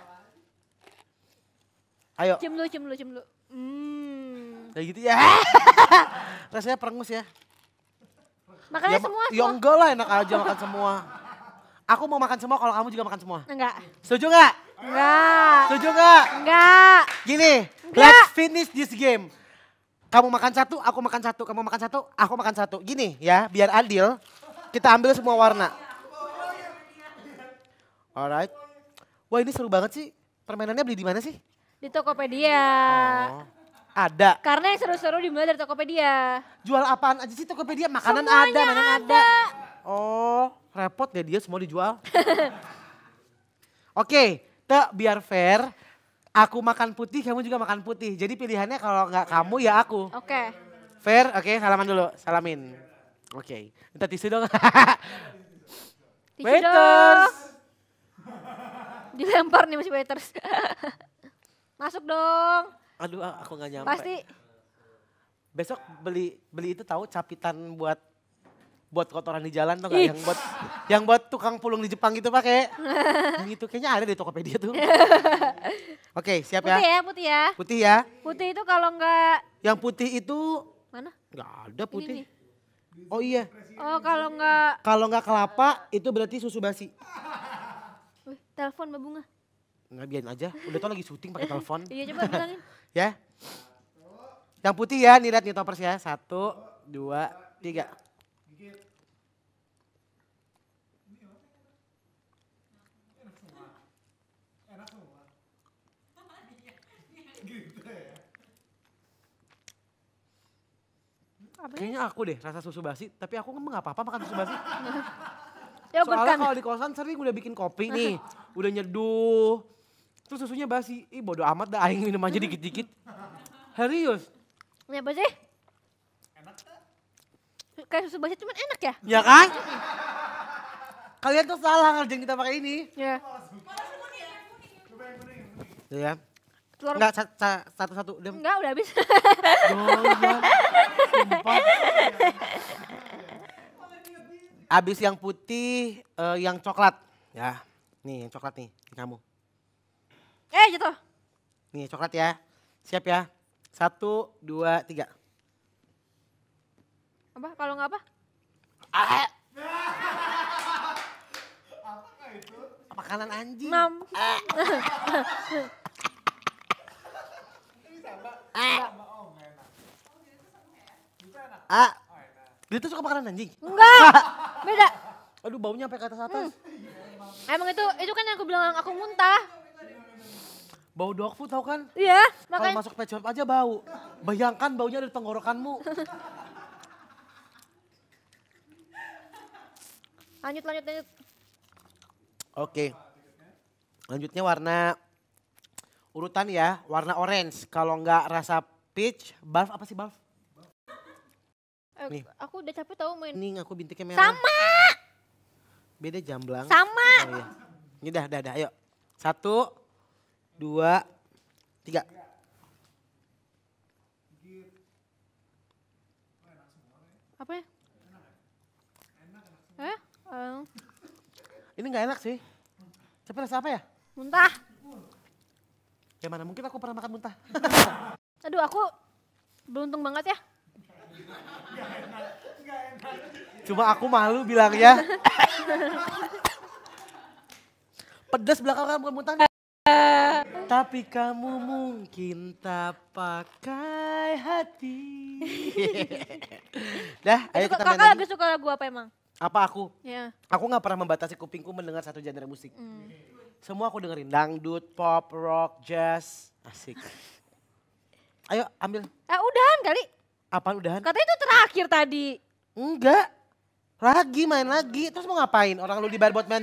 Ayo. Cium dulu, cium dulu, cium dulu. Hmm. Kayak gitu ya. Rasanya perengus ya. Makanya ya, ya, semua. Ya enggak lah enak aja makan semua. Aku mau makan semua kalau kamu juga makan semua. Enggak. Setuju gak? Enggak. Setuju gak? Enggak. Gini, enggak. let's finish this game. Kamu makan satu, aku makan satu, kamu makan satu, aku makan satu. Gini ya, biar adil. Kita ambil semua warna. Alright. Wah ini seru banget sih. Permainannya beli di mana sih? Di Tokopedia. Oh ada. Karena yang seru-seru dimulai dari Tokopedia. Jual apaan aja sih Tokopedia? Makanan Semuanya ada, makanan ada. ada. Oh, repot ya dia semua dijual. Oke, okay, tak biar fair. Aku makan putih, kamu juga makan putih. Jadi pilihannya kalau nggak kamu ya aku. Oke. Okay. Fair, oke okay, salaman dulu, salamin. Oke, okay. minta tisu dong. tisu waiters. Dong. Dilempar nih masih waiters. Masuk dong. Aduh, aku nggak nyampe. Pasti. Besok beli beli itu tahu capitan buat buat kotoran di jalan tuh yang buat yang buat tukang pulung di Jepang gitu pakai. yang itu kayaknya ada di Tokopedia tuh. Oke, okay, siap putih ya. Putih ya, putih ya. Putih ya. Putih itu kalau enggak Yang putih itu mana? Enggak ada putih. Ini, ini. Oh iya. Oh kalau enggak kalau enggak kelapa itu berarti susu basi. Wih, telepon Mbak Bunga. Nggak biarin aja. Udah tau lagi syuting pakai telepon. iya coba bilangin. Ya. Yang putih ya, nih lihat nih toppers ya. Satu, dua, tiga. Kayaknya aku deh rasa susu basi, tapi aku emang gak apa-apa makan susu basi. Soalnya kalau di kosan sering udah bikin kopi nih, udah nyeduh, Terus susunya basi. Ih bodo amat dah aing minum aja dikit-dikit. Serius. apa sih? Enak Kayak susu basi cuman enak ya? Ya kan? Kalian tuh salah ngerjain kita pakai ini. Iya. Iya. Telur... Ya. Enggak, satu-satu. Enggak, udah habis. Oh, ya. yang putih, uh, yang coklat. Ya, nih yang coklat nih, kamu. Eh gitu. Nih coklat ya. Siap ya. Satu, dua, tiga. Apa? Kalau nggak apa? Ah. Eh. Apa anjing? Enam. Ah. Eh. Oh, ya? Ah. Ah. Dia tuh suka makanan anjing? Enggak. Beda. Aduh baunya sampai ke atas atas. Hmm. Emang itu itu kan yang aku bilang aku muntah. Bau dog food tau kan? Iya. Makanya... Kalau masuk pet shop aja bau. Bayangkan baunya dari tenggorokanmu. lanjut, lanjut, lanjut. Oke. Lanjutnya warna urutan ya, warna orange. Kalau enggak rasa peach, barf apa sih barf? Eh, Aku udah capek tau main. Nih aku bintiknya merah. Sama! Beda jamblang. Sama! Oh, iya. Ini dah, dah, dah, ayo. Satu, dua, tiga. Apa ya? Eh? eh. Ini nggak enak sih. Tapi rasa apa ya? Muntah. Ya mana mungkin aku pernah makan muntah. Aduh aku beruntung banget ya. Cuma aku malu bilang ya Pedas belakang kan bukan muntahnya. Tapi kamu mungkin tak pakai hati. Dah, ayo kita Kakak lagi suka lagu apa emang? Apa aku? Iya. Aku gak pernah membatasi kupingku mendengar satu genre musik. Mm. Semua aku dengerin, dangdut, pop, rock, jazz, asik. Ayo ambil. Eh udahan kali. Apaan udahan? Katanya itu terakhir tadi. Enggak. Lagi main lagi. Terus mau ngapain? Orang lu di barbot main.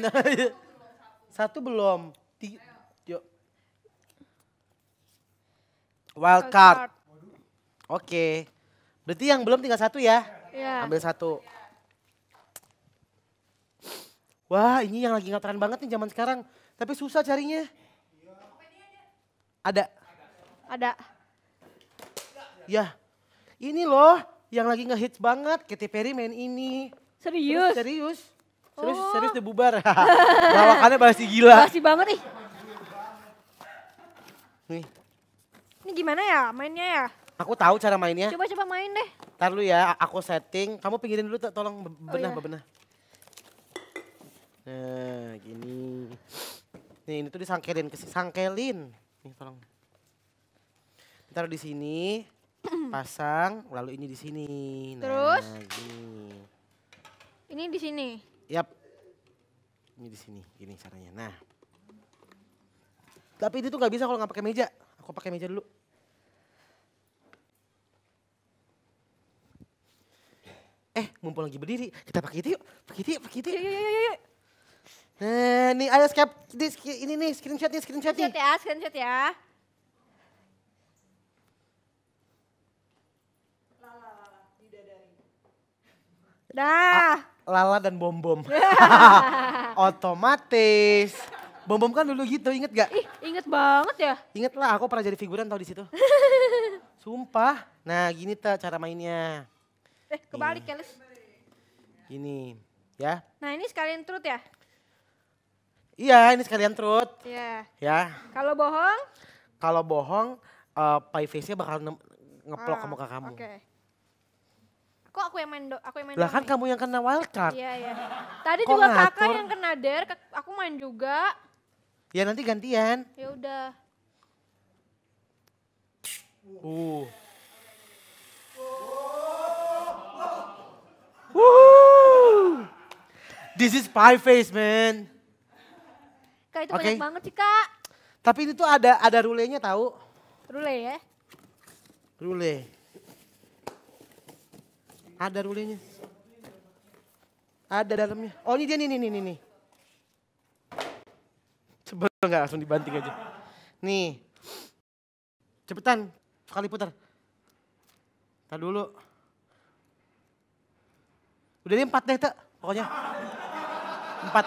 Satu belum. Tiga. Wild card. Oke. Okay. Berarti yang belum tinggal satu ya? Iya. Ambil satu. Wah ini yang lagi ngetren banget nih zaman sekarang. Tapi susah carinya. Ada. Ada. Ya. Ini loh yang lagi ngehits banget. Katy Perry main ini. Serius? serius. Serius, oh. serius udah bubar. Lawakannya pasti gila. Pasti banget nih. Nih. Ini gimana ya mainnya ya? Aku tahu cara mainnya. Coba-coba main deh. Ntar lu ya, aku setting. Kamu pinggirin dulu tolong oh benah, oh, iya. Nah, gini. Nih, ini tuh disangkelin, sangkelin. Nih, tolong. Taruh di sini, pasang, lalu ini di sini. Nah, Terus? Gini. Ini di sini. Yap. Ini di sini, gini caranya. Nah. Tapi itu tuh nggak bisa kalau nggak pakai meja. Aku pakai meja dulu. Eh, mumpul lagi berdiri, kita pakai itu yuk. Pakai itu yuk, pakai itu yuk. Yuk, yuk, yuk. Nah, nih ada skip, ini nih screenshot nih, screenshot, screenshot nih. ya, screenshot ya. Ah, Dah. Lala dan Bom Bom. Otomatis. Bom Bom kan dulu gitu, inget gak? Ih, inget banget ya. Inget lah, aku pernah jadi figuran tau di situ. Sumpah. Nah gini tuh cara mainnya. Eh kebalik ini iya. ya Les. Gini ya. Nah ini sekalian truth ya? Iya ini sekalian truth. Iya. Ya. Kalau bohong? Kalau bohong uh, pie face-nya bakal ngeplok ah, ke muka kamu. Oke. Okay. Kok aku yang main do aku yang main Lah kan kamu yang kena wildcard. Iya iya. Tadi Kok juga ngatur? kakak yang kena der, aku main juga. Ya nanti gantian. Ya udah. Uh. This is pie face, man. Kak, itu okay. banyak banget sih, Kak. Tapi ini tuh ada ada rulenya tahu? Rule ya? Rule. Ada rulenya. Ada dalamnya. Oh ini dia nih, nih, nih, nih. Coba nggak langsung dibanting aja. Nih. Cepetan, sekali putar. Tahan dulu. Udah deh empat deh, tak. Pokoknya. Empat.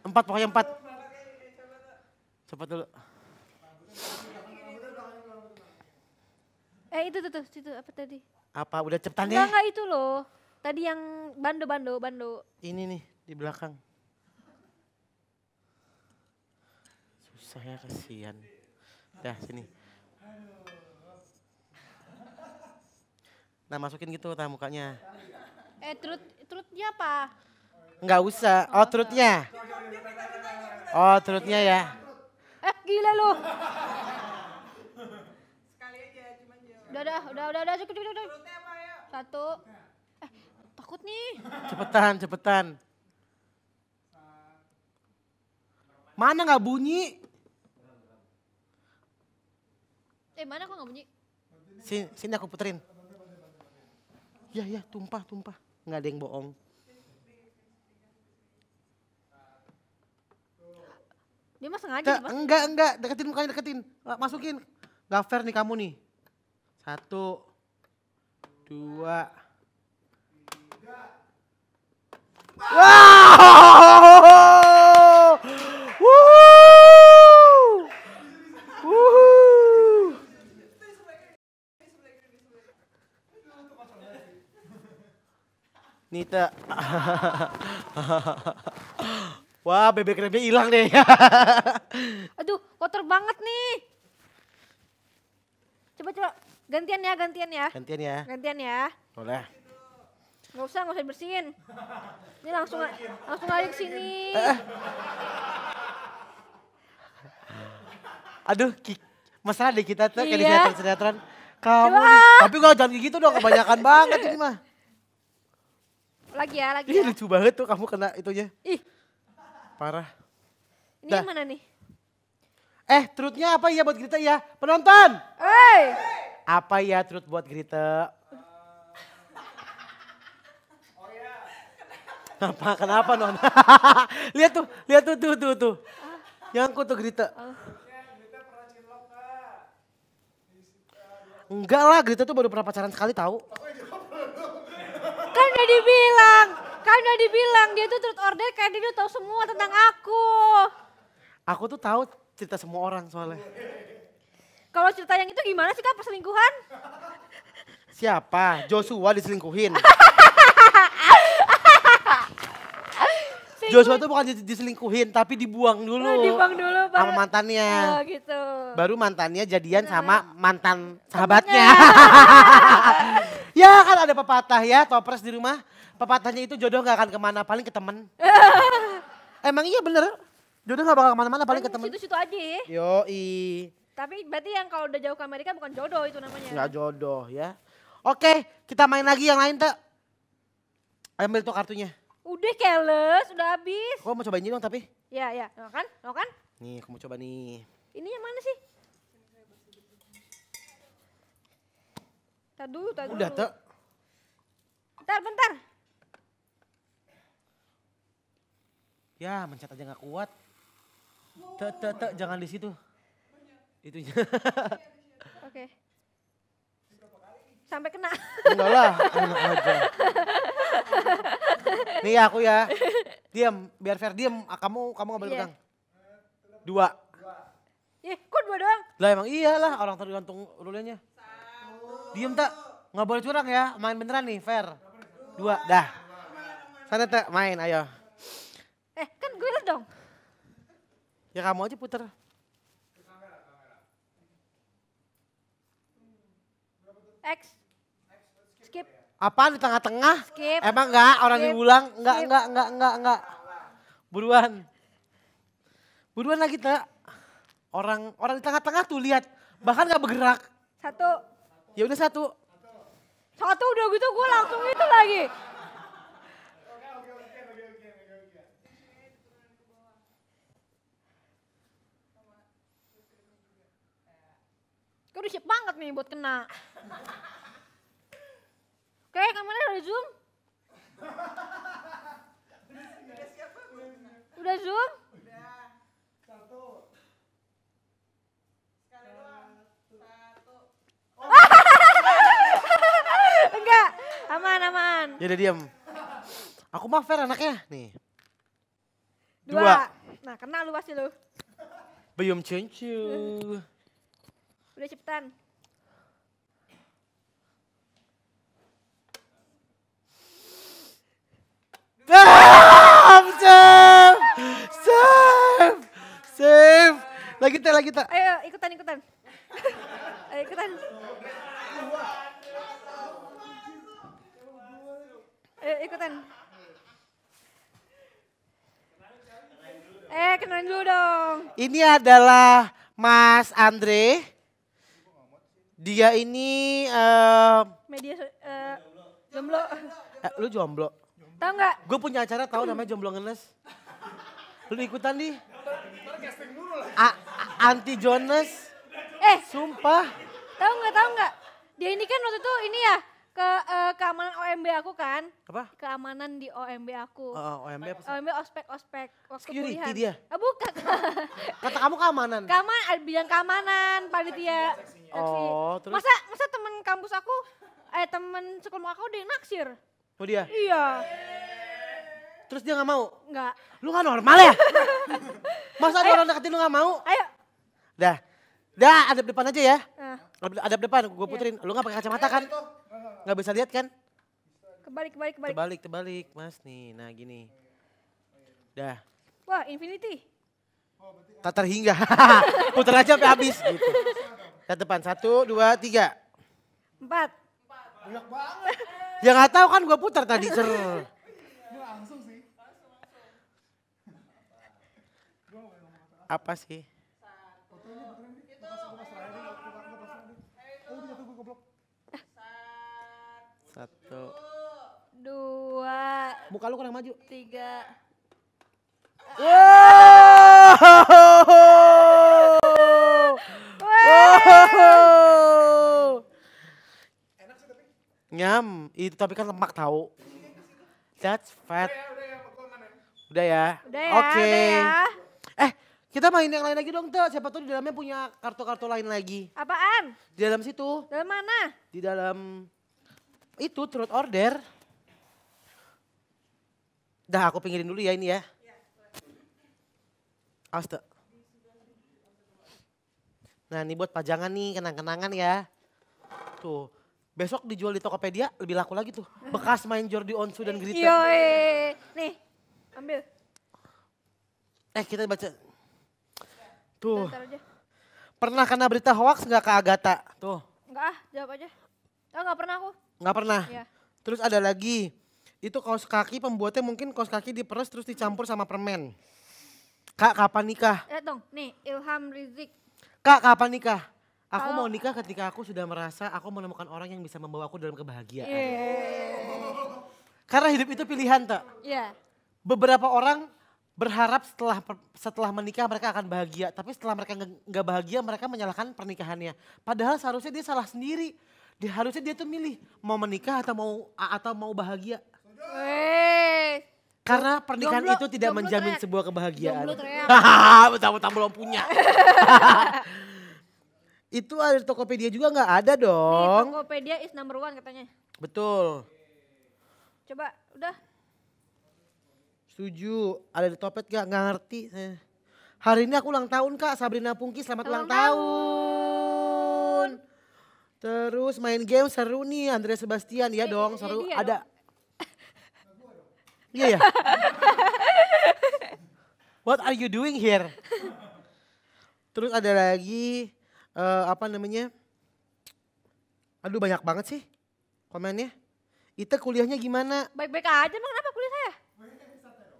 Empat, pokoknya empat. Cepat dulu. Eh itu tuh, tuh itu apa tadi? Apa udah cepetan deh? Enggak, itu loh. Tadi yang bando bando bando. Ini nih di belakang. Susah ya kasihan. Dah sini. Nah masukin gitu tah mukanya. Eh trut trutnya apa? Enggak usah. Oh trutnya. Oh trutnya ya. Eh gila lu. Udah udah udah udah udah cukup cukup cukup. Satu. Eh takut nih. Cepetan cepetan. Mana nggak bunyi? Eh mana kok nggak bunyi? Sini, sini aku puterin ya ya tumpah tumpah nggak ada yang bohong dia mah sengaja Ke, enggak enggak deketin mukanya deketin masukin gak fair nih kamu nih satu dua Wow! Nita. Wah, bebek kremnya hilang deh. Aduh, kotor banget nih. Coba coba gantian ya, gantian ya. Gantian ya. Gantian ya. Boleh. Gak usah, gak usah bersihin. Ini langsung langsung aja ke sini. Aduh, Masalah deh kita tuh iya. kayak di sinetron-sinetron. Kamu, nih. tapi kalau jangan gitu dong, kebanyakan banget ini mah. Lagi ya, lagi Ih, ya. lucu banget tuh kamu kena itunya. Ih. Parah. Ini Dah. yang mana nih? Eh, trutnya apa ya buat Grita ya? Penonton! Hei! Apa ya trut buat Grita? Kenapa? Kenapa non? lihat tuh, lihat tuh, tuh, tuh, tuh. yang aku tuh Grita. Ah. Enggak lah, Grita tuh baru pernah pacaran sekali tahu udah dibilang, kan udah dibilang dia tuh truth order kayak dia udah tahu semua tentang aku. Aku tuh tahu cerita semua orang soalnya. Kalau cerita yang itu gimana sih kak perselingkuhan? Siapa? Joshua diselingkuhin. Joshua tuh bukan diselingkuhin tapi dibuang dulu. Oh, dibuang dulu Pak. sama mantannya. Oh, gitu. Baru mantannya jadian sama mantan sahabatnya. Ya kan ada pepatah ya, topres di rumah. Pepatahnya itu jodoh gak akan kemana, paling ke temen. Emang iya bener? Jodoh gak bakal kemana-mana, paling ke temen. Situ-situ aja ya. Yoi. Tapi berarti yang kalau udah jauh ke Amerika bukan jodoh itu namanya. Gak jodoh ya. Oke, kita main lagi yang lain tuh. Ambil tuh kartunya. Udah keles, udah habis. Gue mau coba ini dong tapi. Iya, iya. mau kan? Mau kan? Nih, aku mau coba nih. Ini yang mana sih? Tar dulu, tar dulu. Udah, tak. Bentar, bentar. Ya, mencet aja nggak kuat. Tak, tak, tak, jangan di situ. Itunya. Oke. Sampai kena. Enggak lah, enak aja. Nih ya aku ya. Diam, biar fair diam. Ah, kamu kamu ngambil boleh iya. Dua. Ih, kok dua doang? Lah emang iyalah orang tergantung rulenya. Diem tak? Nggak boleh curang ya. Main beneran nih, fair. Dua, dah. Sana tak main, ayo. Eh, kan gue dong. Ya kamu aja puter. X. Skip. Apaan di tengah-tengah? Skip. Emang enggak orang Skip. diulang? Enggak, Skip. enggak, enggak, enggak, enggak. Buruan. Buruan lagi tak. Orang orang di tengah-tengah tuh lihat bahkan nggak bergerak. Satu. Ya udah satu. Satu udah gitu gue langsung itu lagi. Gue udah siap banget nih buat kena. Oke, kamera udah zoom? Udah zoom? enggak. Aman, aman. Ya udah diam. Aku mah fair anaknya. Nih. Dua. Dua. Nah kena lu pasti lu. Bayum cencu. Udah cepetan. Sam, Sam, Sam, Sam. Lagi tak, lagi tak. Ayo ikutan, ikutan. Ayo ikutan. Eh, ikutan. Eh, kenalin dulu dong. Ini adalah Mas Andre. Dia ini uh, media uh, jomblo. Eh, lu jomblo. Tahu gak? Gue punya acara tahu namanya jomblo ngenes. Lu ikutan di? anti Jonas. Eh, sumpah. Tahu gak, Tahu gak? Dia ini kan waktu itu ini ya ke uh, keamanan OMB aku kan. Apa? Keamanan di OMB aku. Uh, oh, OMB oh, apa? Sih? OMB ospek ospek waktu Security kuliah. dia. Ah, bukan. Kata kamu keamanan. Keamanan, eh, bilang keamanan, panitia. Oh, terus. Masa masa teman kampus aku eh temen sekolah aku dia naksir. Oh dia? Iya. Terus dia gak mau? Enggak. Lu gak normal ya? Masa ada orang deketin lu gak mau? Ayo. Dah. Dah, ada depan aja ya. Uh ada depan, gue iya. puterin. Lu gak pakai kacamata kan? Iya, iya, gak bisa lihat kan? Kebalik, kebalik, kebalik. Kebalik, kebalik, mas nih. Nah gini. Dah. Wah, infinity. Oh, tak terhingga. Puter aja sampai habis gitu. Ke depan. Satu, dua, tiga. Empat. Banyak banget. Ya gak tahu kan gue putar tadi. Cer. Apa sih? Satu. Dua. Muka lu kurang maju. Tiga. Wow! wow! Nyam, itu tapi kan lemak tahu. That's fat. Udah ya. Udah ya. Oke. Ya. Eh, kita main yang lain lagi dong, Teh. Siapa tuh di dalamnya punya kartu-kartu lain lagi. Apaan? Di dalam situ. di mana? Di dalam itu truth order. Dah aku pinggirin dulu ya ini ya. Astaga. Nah ini buat pajangan nih, kenang-kenangan ya. Tuh, besok dijual di Tokopedia lebih laku lagi tuh. Bekas main Jordi Onsu dan Grita. Yoi, nih ambil. Eh kita baca. Tuh. Pernah kena berita hoax gak ke Agatha? Tuh. Enggak ah, jawab aja. Oh, pernah aku. Nggak pernah. Ya. Terus ada lagi, itu kaos kaki pembuatnya mungkin kaos kaki diperes terus dicampur sama permen. Kak, kapan nikah? Lihat dong, nih Ilham Rizik. Kak, kapan nikah? Aku Halo. mau nikah ketika aku sudah merasa aku menemukan orang yang bisa membawa aku dalam kebahagiaan. Yeah. Karena hidup itu pilihan, tak? Iya. Yeah. Beberapa orang berharap setelah setelah menikah mereka akan bahagia, tapi setelah mereka nggak bahagia mereka menyalahkan pernikahannya. Padahal seharusnya dia salah sendiri. Dia harusnya dia tuh milih mau menikah atau mau atau mau bahagia. Wey. Karena pernikahan jomblo, itu tidak menjamin teriak. sebuah kebahagiaan. Hahaha, betul belum punya. itu ada Tokopedia juga nggak ada dong. Di Tokopedia is number one katanya. Betul. Coba, udah. Setuju. Ada di Topet gak? Gak ngerti. Hari ini aku ulang tahun kak, Sabrina Pungki selamat ulang, ulang tahun. tahun. Terus main game seru nih Andrea Sebastian ya dong iya, seru ya, ada. Iya ya. What are you doing here? Terus ada lagi uh, apa namanya? Aduh banyak banget sih komennya. Ita kuliahnya gimana? Baik-baik aja, emang kenapa kuliah saya?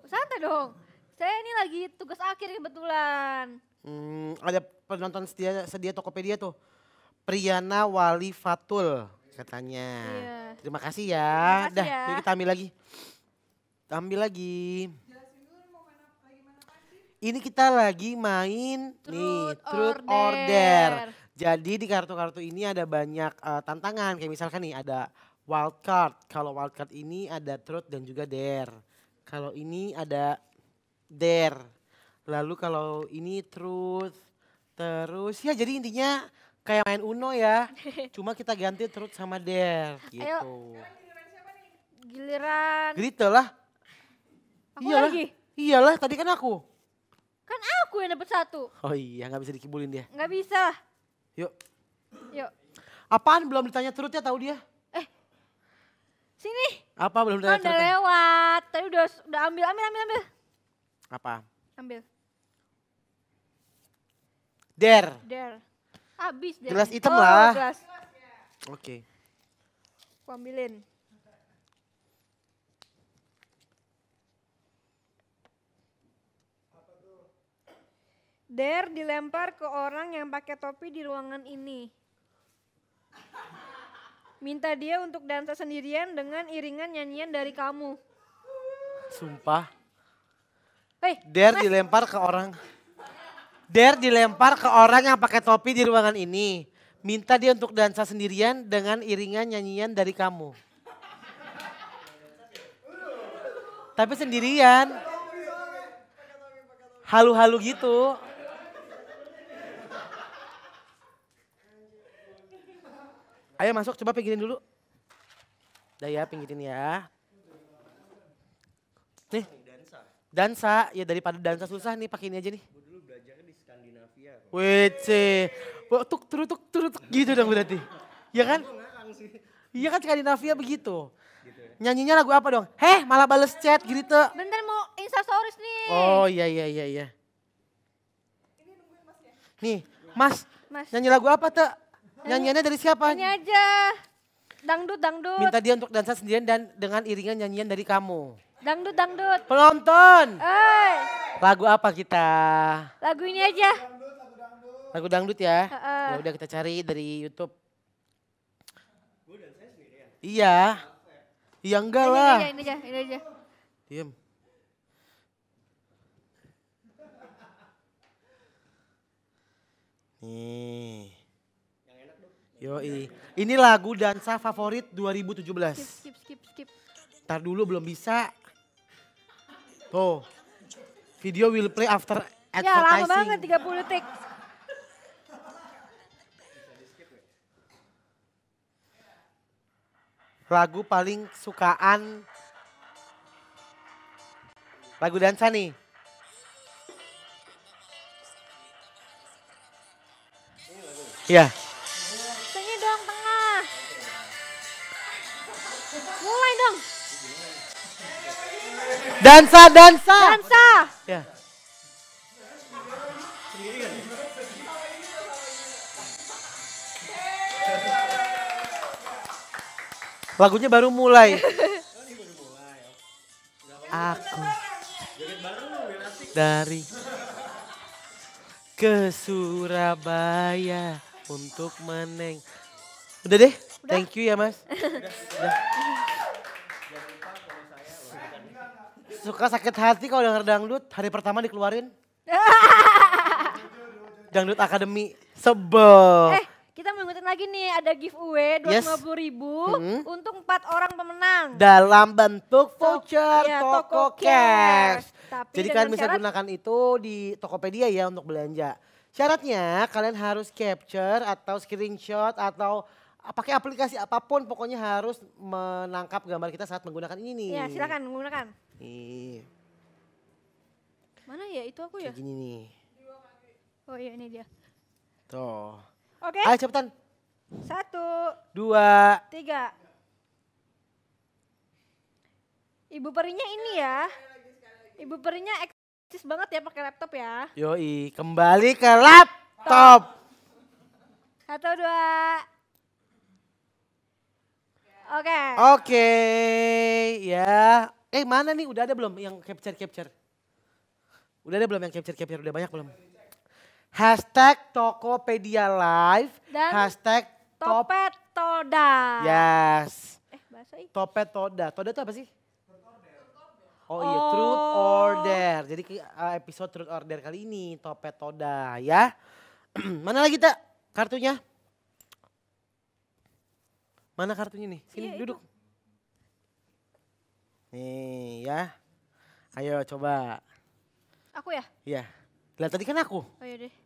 Santai dong. Saya ini lagi tugas akhir kebetulan. Hmm, ada penonton setia, sedia Tokopedia tuh. Priyana Wali Fatul katanya. Iya. Terima kasih ya. Terima kasih Dah, ya. kita ambil lagi. Ambil lagi. Ini kita lagi main truth nih truth order. order. Jadi di kartu-kartu ini ada banyak uh, tantangan. Kayak misalkan nih ada wild card. Kalau wild card ini ada truth dan juga dare. Kalau ini ada dare. Lalu kalau ini truth terus ya jadi intinya kayak main Uno ya. Cuma kita ganti terus sama Der gitu. Ayo. Giliran. Gitu lah. Aku Iyalah. lagi. Iyalah, tadi kan aku. Kan aku yang dapat satu. Oh iya, nggak bisa dikibulin dia. Nggak bisa. Yuk. Yuk. Apaan belum ditanya terus ya tahu dia? Eh. Sini. Apa belum ditanya? Kan udah ya? lewat. Tadi udah udah ambil, ambil, ambil, ambil. Apa? Ambil. Der. Der. Abis deh. Gelas hitam oh, lah. Oh, gelas. Oke. Okay. Aku ambilin. Der dilempar ke orang yang pakai topi di ruangan ini. Minta dia untuk dansa sendirian dengan iringan nyanyian dari kamu. Sumpah. Hey, Der dilempar ke orang. Der dilempar ke orang yang pakai topi di ruangan ini. Minta dia untuk dansa sendirian dengan iringan nyanyian dari kamu. Tapi sendirian. Halu-halu gitu. Ayo masuk coba pinggirin dulu. Dah ya pinggirin ya. Nih. Dansa. Dansa, ya daripada dansa susah nih pakai ini aja nih. WC. Tuk turut tuk turut gitu dong berarti. Iya kan? Iya kan Skandinavia begitu. Nyanyinya lagu apa dong? Heh malah bales chat gitu. Bentar mau stories nih. Oh iya iya iya iya. Nih, Mas, Mas. nyanyi lagu apa, Teh? Nyanyiannya dari siapa? Nyanyi aja. Dangdut, dangdut. Minta dia untuk dansa sendirian dan dengan iringan nyanyian dari kamu. Dangdut, dangdut. Penonton. Hey. Lagu apa kita? Lagunya ini aja. Lagu dangdut ya. Uh, ya udah kita cari dari YouTube. Gue dan saya sendiri ya. Iya. Iya enggak ini, lah. Ini aja, ini aja, ini aja. Diam. Nih. Yo Ini lagu dansa favorit 2017. Skip, skip, skip, skip. Ntar dulu belum bisa. Tuh. Video will play after advertising. Ya lama banget 30 detik. lagu paling sukaan lagu dansa nih. Iya. Sini dong tengah. Mulai dong. Dansa, dansa. Dansa. Ya. Lagunya baru mulai. Aku ya, dari ke Surabaya untuk meneng. Udah deh, thank you ya mas. Udah. Suka sakit hati kalau denger dangdut, hari pertama dikeluarin. dangdut Akademi, sebel. Eh, kita mau lagi nih ada giveaway dua yes. ribu hmm. untuk empat orang pemenang. Dalam bentuk voucher Tok, iya, toko, cash. Tapi Jadi kalian bisa syarat, gunakan itu di Tokopedia ya untuk belanja. Syaratnya kalian harus capture atau screenshot atau ah, pakai aplikasi apapun pokoknya harus menangkap gambar kita saat menggunakan ini nih. Ya silakan menggunakan. Nih. Mana ya itu aku ya? Kayak gini nih. Oh iya ini dia. Tuh. Oke. Okay. Ayo cepetan. Satu. Dua. Tiga. Ibu perinya ini ya. Ibu perinya eksis banget ya pakai laptop ya. Yoi, kembali ke laptop. Satu, dua. Oke. Okay. Oke, okay, ya. Eh mana nih udah ada belum yang capture-capture? Udah ada belum yang capture-capture? Udah banyak belum? hashtag Tokopedia Live, dan hashtag Topet Toda. Yes. Eh, bahasa ini. Topet Toda. Toda itu apa sih? Oh, iya, oh iya, Truth Order Jadi eh, episode Truth Order kali ini, Topet Toda ya. Mana lagi tak kartunya? Mana kartunya nih? Sini iya, duduk. Itu. Nih ya. Ayo coba. Aku ya? Iya. Lihat tadi kan aku. Oh iya deh.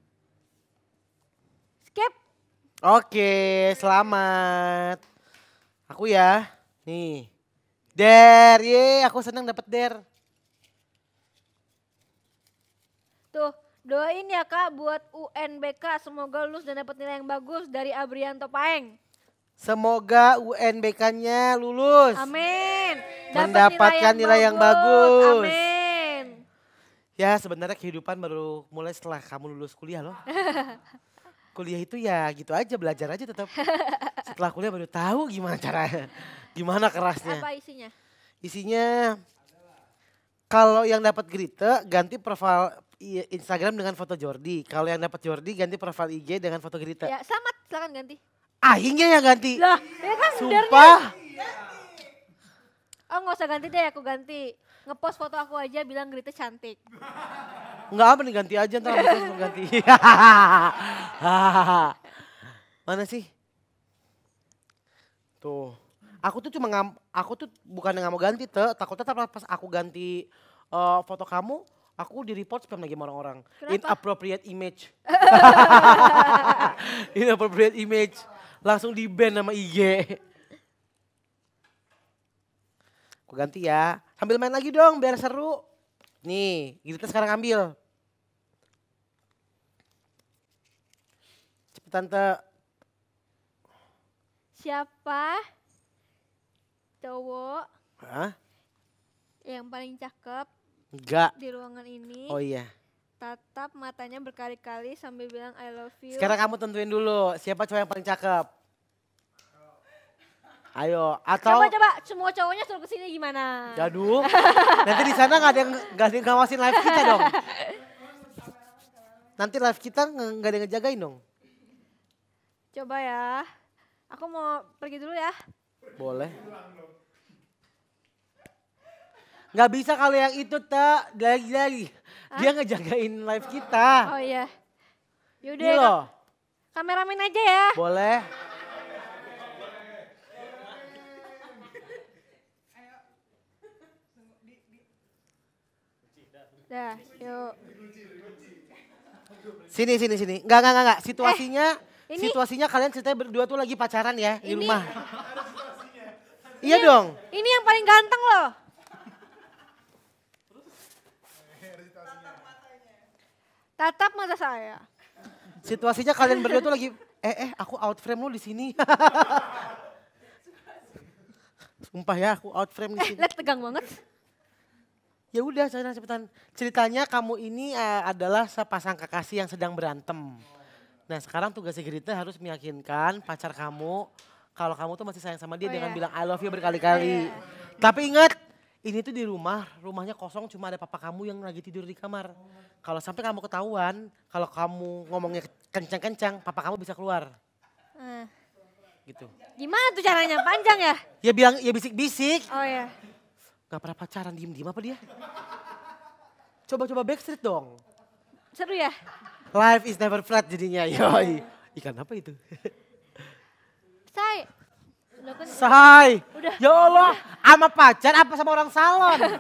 Skip. Oke, selamat. Aku ya. Nih. Der, ye, aku senang dapat der. Tuh, doain ya Kak buat UNBK semoga lulus dan dapat nilai yang bagus dari Abrianto Paeng. Semoga UNBK-nya lulus. Amin. Dapet Mendapatkan nilai yang, nilai yang bagus. Amin. Ya, sebenarnya kehidupan baru mulai setelah kamu lulus kuliah loh. kuliah itu ya gitu aja belajar aja tetap. Setelah kuliah baru tahu gimana caranya, gimana kerasnya. Apa isinya? Isinya kalau yang dapat Grita ganti profil Instagram dengan foto Jordi. Kalau yang dapat Jordi ganti profil IG dengan foto Grita. Ya, selamat, silakan ganti. Ahingnya ah, yang ganti. Lah, ya kan Sumpah. Sebenarnya. Kan? Oh nggak usah ganti deh, aku ganti ngepost foto aku aja bilang Grita cantik. Enggak apa nih ganti aja ntar langsung ganti. Mana sih? Tuh. Aku tuh cuma ngam, aku tuh bukan nggak mau ganti, te, takutnya pas aku ganti uh, foto kamu, aku di report spam lagi sama orang-orang. Inappropriate image. Inappropriate image. Langsung di ban sama IG. Aku ganti ya. Sambil main lagi dong biar seru. Nih, kita sekarang ambil. Cepet tante. Siapa cowok Hah? yang paling cakep Enggak. di ruangan ini? Oh iya. Tatap matanya berkali-kali sambil bilang I love you. Sekarang kamu tentuin dulu siapa cowok yang paling cakep. Ayo, atau coba coba semua cowoknya suruh kesini gimana? Jaduh, nanti di sana nggak ada yang nggak ada yang ngawasin live kita dong. Nanti live kita nggak ada yang ngejagain dong. Coba ya, aku mau pergi dulu ya. Boleh. Nggak bisa kalau yang itu tak lagi lagi. Dia ngejagain live kita. Oh iya. Yaudah, Ini iya kameramen aja ya. Boleh. Dah, yuk. Sini, sini, sini. Enggak, enggak, enggak. Situasinya, eh, ini, situasinya kalian ceritanya berdua tuh lagi pacaran ya ini, di rumah. Iya ini, iya dong. Ini yang paling ganteng loh. Tatap mata saya. Situasinya kalian berdua tuh lagi, eh, eh, aku out frame lu di sini. Sumpah ya, aku out frame di eh, sini. Eh, tegang banget ya udah ceritanya kamu ini uh, adalah sepasang kekasih yang sedang berantem. Nah sekarang tugas Gerita harus meyakinkan pacar kamu kalau kamu tuh masih sayang sama dia oh, dengan yeah. bilang I love you oh, ya. berkali-kali. yeah. Oh, ya. Tapi ingat ini tuh di rumah, rumahnya kosong cuma ada papa kamu yang lagi tidur di kamar. Kalau sampai kamu ketahuan, kalau kamu ngomongnya kencang-kencang, papa kamu bisa keluar. Uh. Gitu. Gimana tuh caranya? Panjang ya? Ya bilang ya bisik-bisik. Oh ya. Gak pernah pacaran, diem-diem apa dia? Coba-coba backstreet dong. Seru ya? Life is never flat jadinya, yoi. Ikan apa itu? Say. Kan? Say. Udah. Ya Allah, sama pacar apa sama orang salon?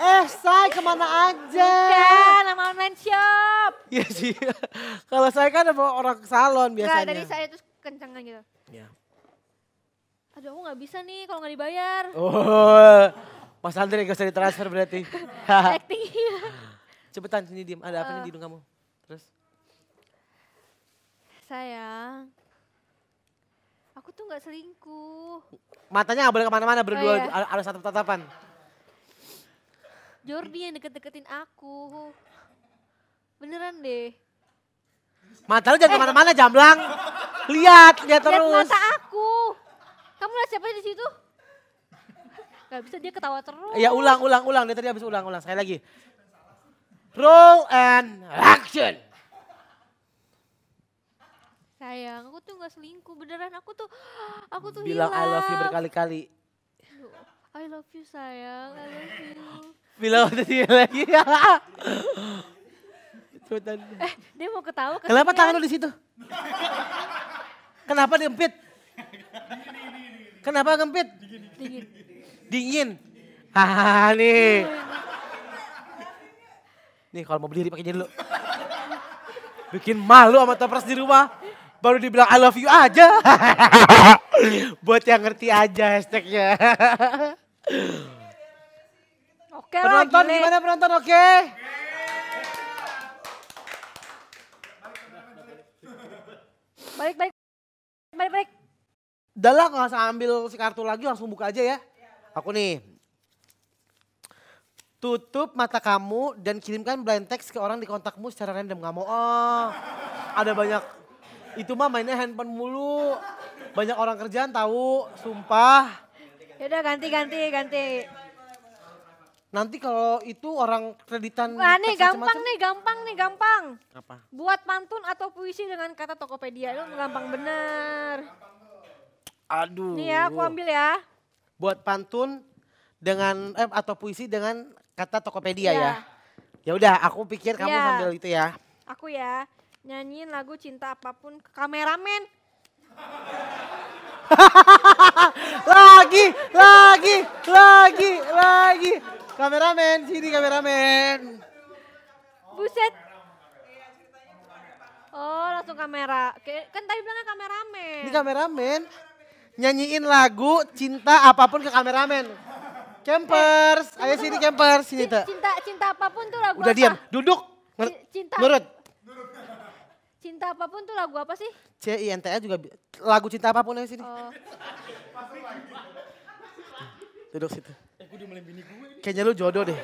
eh Say kemana aja? Bukan, sama online shop. Iya sih, kalau saya kan sama orang salon biasanya. Enggak, dari saya terus kencengan gitu. Ya aduh aku nggak bisa nih kalau nggak dibayar. Oh, Mas Andre gak usah ditransfer berarti. Acting iya. Cepetan sini diem, ada apa uh, nih eh. di hidung kamu? Terus? Sayang, aku tuh nggak selingkuh. Matanya gak boleh kemana-mana berdua, oh, iya. ada satu tatapan. Jordi yang deket-deketin aku. Beneran deh. Mata lu jangan eh. kemana-mana jamblang. Lihat, lihat terus. Lihat mata aku. Kamu lihat siapa di situ? Gak bisa dia ketawa terus. Ya ulang, ulang, ulang. Dia tadi habis ulang, ulang. Saya lagi. Roll and action. Sayang, aku tuh gak selingkuh. Beneran aku tuh, aku tuh Bilang hilang. I love you berkali-kali. I love you sayang, I love you. Bilang tadi lagi. Eh, dia mau ketawa. Kenapa tangan kan? lu di situ? Kenapa diempit? Kenapa kempit? Dingin. Dingin. Ah nih. Nih kalau mau berdiri jadi dulu. Bikin malu sama toples di rumah. Baru dibilang I love you aja. Buat yang ngerti aja hashtagnya. Oke penonton lah, gimana penonton oke? Okay? baik balik. Balik balik. Udah lah gak usah ambil si kartu lagi langsung buka aja ya. Aku nih. Tutup mata kamu dan kirimkan blind text ke orang di kontakmu secara random. Gak mau, oh ada banyak. Itu mah mainnya handphone mulu. Banyak orang kerjaan tahu, sumpah. Yaudah ganti, ganti, ganti. Nanti kalau itu orang kreditan Wah nih gampang nih, gampang nih, gampang. Apa? Buat pantun atau puisi dengan kata Tokopedia, itu gampang bener. Aduh. Nih ya, aku ambil ya. Buat pantun dengan eh, atau puisi dengan kata Tokopedia iya. ya. Ya udah, aku pikir kamu ya. sambil itu ya. Aku ya nyanyiin lagu cinta apapun ke kameramen. lagi, lagi, lagi, lagi. Kameramen, sini kameramen. Buset. Oh langsung kamera. Kan tadi bilangnya kameramen. Ini kameramen nyanyiin lagu cinta apapun ke kameramen. Campers, eh, ayo sini Campers, sini tuh. Cinta cinta apapun tuh lagu Udah diam, duduk. Cinta. Nurut. Cinta apapun tuh lagu apa sih? C I N T A juga lagu cinta apapun ayo sini. Oh. Duduk situ. Kayaknya lu jodoh deh.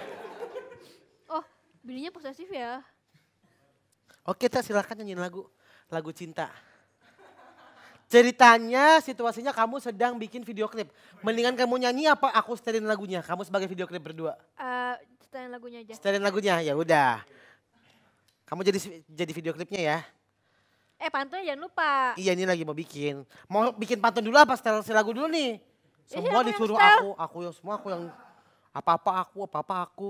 Oh, bininya posesif ya. Oke, kita silakan nyanyiin lagu lagu cinta ceritanya situasinya kamu sedang bikin video klip. Mendingan kamu nyanyi apa aku setelin lagunya? Kamu sebagai video klip berdua. Uh, setelin lagunya aja. Setelin lagunya ya udah. Kamu jadi jadi video klipnya ya. Eh pantun jangan lupa. Iya ini lagi mau bikin. Mau bikin pantun dulu apa setel lagu dulu nih? Iya, semua ya, disuruh aku, aku yang semua aku yang apa-apa aku, apa-apa aku.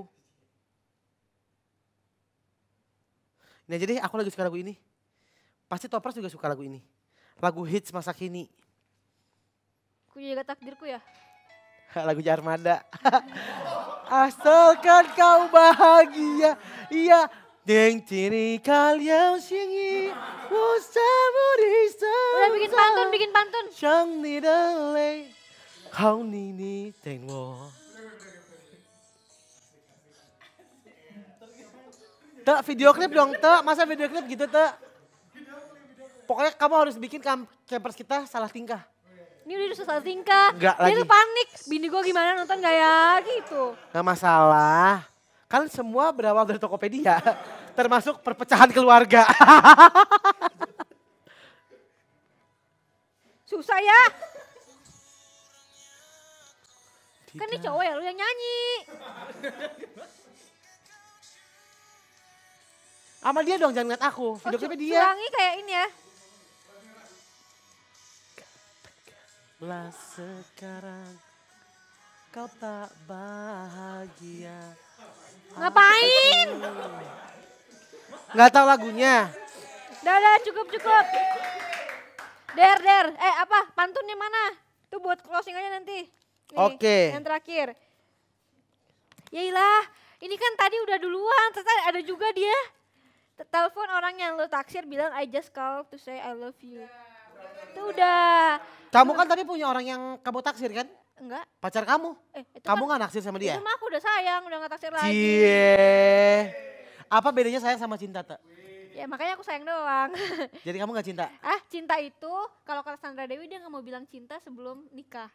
Nah jadi aku lagi suka lagu ini. Pasti topras juga suka lagu ini lagu hits masa kini? Ku jaga takdirku ya. lagu Jarmada. Asalkan kau bahagia. Iya. Deng tiri kalian singi. Usamu disana. Udah bikin pantun, bikin pantun. Sang nidale. Kau nini tengwo. Tak video klip dong, tak. Masa video klip gitu, tak? Pokoknya kamu harus bikin campers kita salah tingkah. Ini udah salah tingkah. Enggak lagi. Ini panik, bini gue gimana nonton gak ya gitu. Gak masalah. Kan semua berawal dari Tokopedia. Termasuk perpecahan keluarga. Susah ya. Tidak. Kan ini cowok ya lu yang nyanyi. Sama dia dong jangan ngeliat aku. Video oh, dia. Curangi kayak ini ya. Lah sekarang kau tak bahagia. Ngapain? Gak tahu lagunya. Udah, udah, cukup, cukup. Der, der. Eh, apa? Pantunnya mana? Tuh buat closing aja nanti. Oke. Yang terakhir. Yailah, ini kan tadi udah duluan, ternyata ada juga dia. Telepon orang yang lo taksir bilang I just call to say I love you. Itu udah. Kamu kan tadi punya orang yang kamu taksir kan? Enggak. Pacar kamu? Eh, itu kamu nggak kan, naksir sama dia? Itu mah aku udah sayang, udah nggak taksir lagi. Cie. Apa bedanya sayang sama cinta, Teh? Ya makanya aku sayang doang. Jadi kamu gak cinta? Ah cinta itu kalau kata Sandra Dewi dia gak mau bilang cinta sebelum nikah.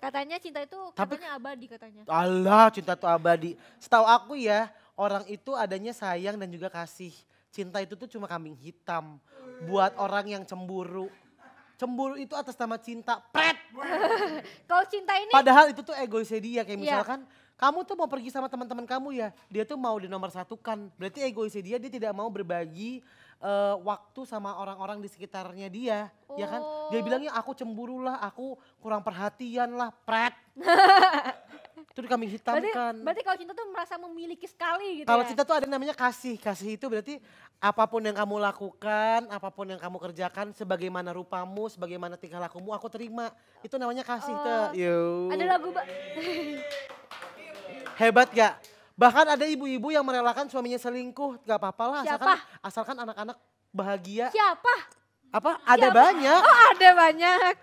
Katanya cinta itu Tapi, katanya abadi katanya. Allah cinta itu abadi. Setahu aku ya orang itu adanya sayang dan juga kasih. Cinta itu tuh cuma kambing hitam buat orang yang cemburu. Cemburu itu atas nama cinta. Pret. Kalau cinta ini. Padahal itu tuh egoisnya dia. Kayak iya. misalkan kamu tuh mau pergi sama teman-teman kamu ya. Dia tuh mau di satu satukan. Berarti egoisnya dia, dia tidak mau berbagi uh, waktu sama orang-orang di sekitarnya dia, oh. ya kan? Dia oh. bilangnya aku cemburu aku kurang perhatian lah, pret. itu kami hitamkan. Berarti, berarti kalau cinta tuh merasa memiliki sekali gitu Kalau ya? cinta tuh ada namanya kasih. Kasih itu berarti apapun yang kamu lakukan, apapun yang kamu kerjakan, sebagaimana rupamu, sebagaimana tingkah lakumu, aku terima. Itu namanya kasih. Oh, tuh. Yo. Ada lagu... Hebat gak? Bahkan ada ibu-ibu yang merelakan suaminya selingkuh, gak apa-apa lah. Asalkan, asalkan anak-anak bahagia. Siapa? Apa? Ada Siapa? banyak. Oh ada banyak.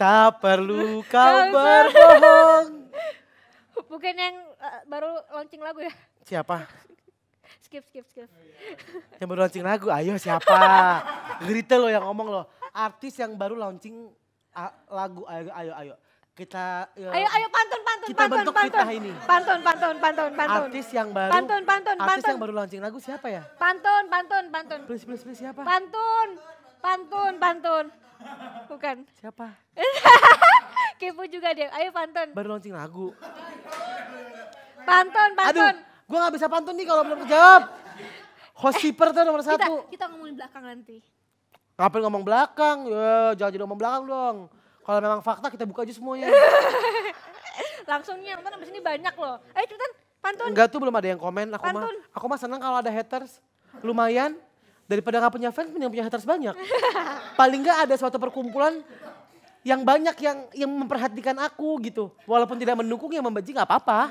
Tak perlu kau berbohong. Bukan yang eh, baru launching lagu ya? Siapa? skip, skip, skip. yang baru launching lagu, ayo siapa? Gerita lo yang ngomong lo. Artis yang baru launching lagu, ayo, ayo, ayo. Kita ayo ayo pantun pantun kita pantun bentuk pantun. Kita ini. Pantun pantun pantun pantun. Artis yang baru pantun pantun artis pantun. yang baru launching lagu siapa ya? Pantun pantun pantun. Please please please siapa? Pantun pantun pantun. pantun. Bukan. Siapa? Kepo juga dia Ayo pantun. Baru launching lagu. Pantun, pantun. Aduh, gue gak bisa pantun nih kalau belum jawab. Host eh, tuh nomor satu. Kita ngomongin belakang nanti. Ngapain ngomong belakang? Ya, jangan jadi ngomong belakang dong. Kalau memang fakta kita buka aja semuanya. Langsungnya, nanti abis ini banyak loh. Ayo eh, cepetan, pantun. Enggak tuh belum ada yang komen. Aku pantun. mah aku mah senang kalau ada haters. Lumayan daripada gak punya fans mending punya haters banyak paling gak ada suatu perkumpulan yang banyak yang yang memperhatikan aku gitu walaupun tidak mendukung yang membenci gak apa-apa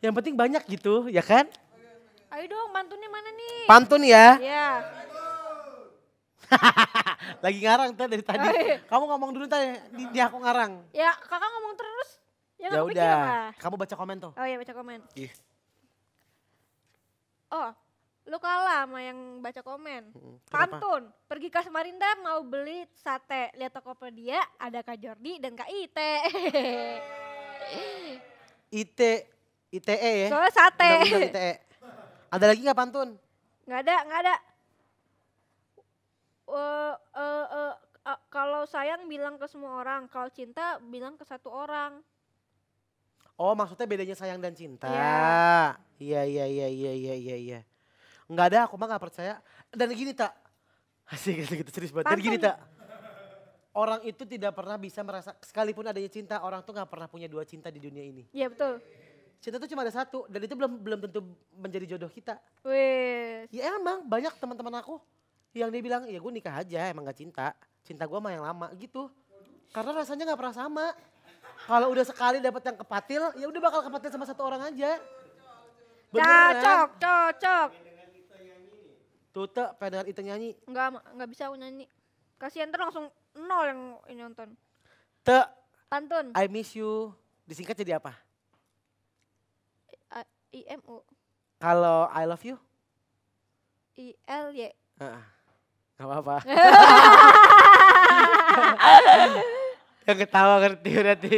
yang penting banyak gitu ya kan ayo dong pantunnya mana nih pantun ya Iya. lagi ngarang tuh dari tadi oh, Ayo. Iya. kamu ngomong dulu tadi di, di aku ngarang ya kakak ngomong terus ya, ya udah kamu baca komen tuh oh iya, baca komen Ih. oh lu kalah sama yang baca komen. Hmm, Pantun, pergi ke Samarinda mau beli sate. Lihat Tokopedia ada Kak Jordi dan Kak Ite. Ite, ITE ya? Soalnya sate. ITE. Ada lagi gak pantun? Gak ada, gak ada. Uh, uh, uh, uh, kalau sayang bilang ke semua orang, kalau cinta bilang ke satu orang. Oh maksudnya bedanya sayang dan cinta. Iya, iya, iya, iya, iya, iya. Ya. Enggak ada, aku mah nggak percaya. Dan gini tak, asik gitu, gitu serius banget. Dan gini tak, orang itu tidak pernah bisa merasa, sekalipun adanya cinta, orang tuh nggak pernah punya dua cinta di dunia ini. Iya betul. Cinta tuh cuma ada satu, dan itu belum belum tentu menjadi jodoh kita. Wih. Ya emang banyak teman-teman aku yang dia bilang, ya gue nikah aja, emang gak cinta. Cinta gue mah yang lama gitu. Karena rasanya gak pernah sama. Kalau udah sekali dapat yang kepatil, ya udah bakal kepatil sama satu orang aja. Cocok, cocok. Tute pengen denger itu nyanyi. Enggak, enggak bisa aku nyanyi. Kasihan terus langsung nol yang ini nonton. Te. Pantun. I miss you. Disingkat jadi apa? I M U. Kalau I love you? I L Y. nggak uh, apa-apa. yang ketawa ngerti nanti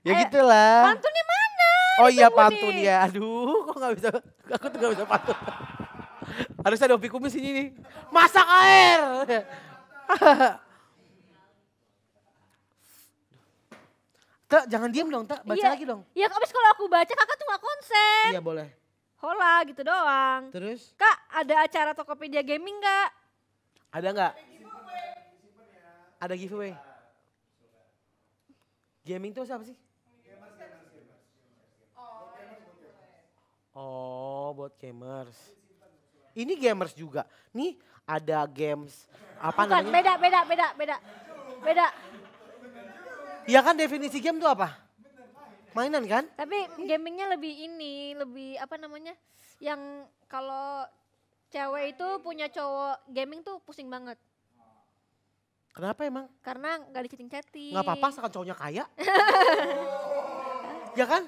ya eh, gitulah. Pantunnya mana? Oh iya pantun ya. Aduh, kok gak bisa. Aku tuh gak bisa pantun harusnya ada ubi kumis ini nih. Masak air. Kak, jangan diem dong, tak baca iya, lagi dong. Iya, abis kalau aku baca kakak tuh gak konsen. Iya boleh. Hola gitu doang. Terus? Kak, ada acara Tokopedia Gaming gak? Ada gak? Ada giveaway. Gaming tuh siapa sih? Oh, buat gamers. Ini gamers juga. Nih ada games apa Bukan, namanya? Beda, beda, beda, beda. Beda. Iya kan definisi game itu apa? Mainan kan? Tapi gamingnya lebih ini, lebih apa namanya? Yang kalau cewek itu punya cowok gaming tuh pusing banget. Kenapa emang? Karena gak di chatting-chatting. Gak apa-apa, sekarang cowoknya kaya. ya kan?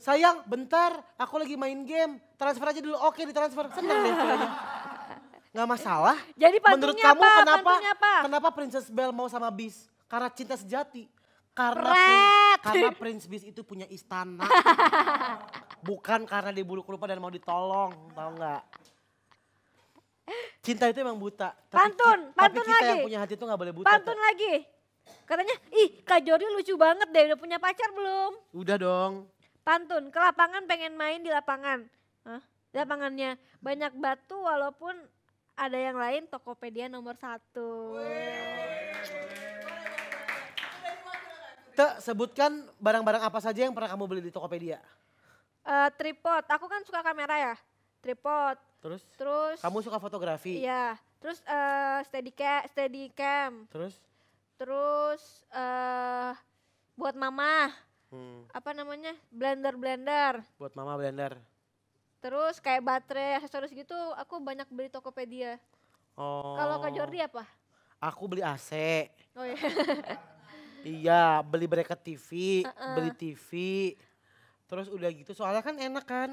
sayang bentar aku lagi main game, transfer aja dulu. Oke ditransfer, seneng deh nggak masalah. Jadi Menurut kamu kenapa apa? kenapa Princess Belle mau sama bis Karena cinta sejati. Karena Prince, karena Prince Beast itu punya istana. Bukan karena dia buruk rupa dan mau ditolong, tau nggak? Cinta itu emang buta. Tapi pantun, ki, pantun tapi kita lagi. yang punya hati itu nggak boleh buta. Pantun tuh. lagi. Katanya, ih Kak Jori lucu banget deh, udah punya pacar belum? Udah dong. Pantun, ke lapangan pengen main di lapangan. Hah? Di lapangannya banyak batu walaupun ada yang lain Tokopedia nomor satu. Te, sebutkan barang-barang apa saja yang pernah kamu beli di Tokopedia? Uh, tripod, aku kan suka kamera ya. Tripod. Terus? Terus. Kamu suka fotografi? Iya. Terus uh, eh, steady cam. Terus? Terus uh, buat mama. Hmm. Apa namanya? Blender-blender. Buat mama blender. Terus kayak baterai, aksesoris gitu aku banyak beli Tokopedia. Oh. Kalau ke Jordi apa? Aku beli AC. Oh iya. iya, beli bracket TV, uh -uh. beli TV. Terus udah gitu soalnya kan enak kan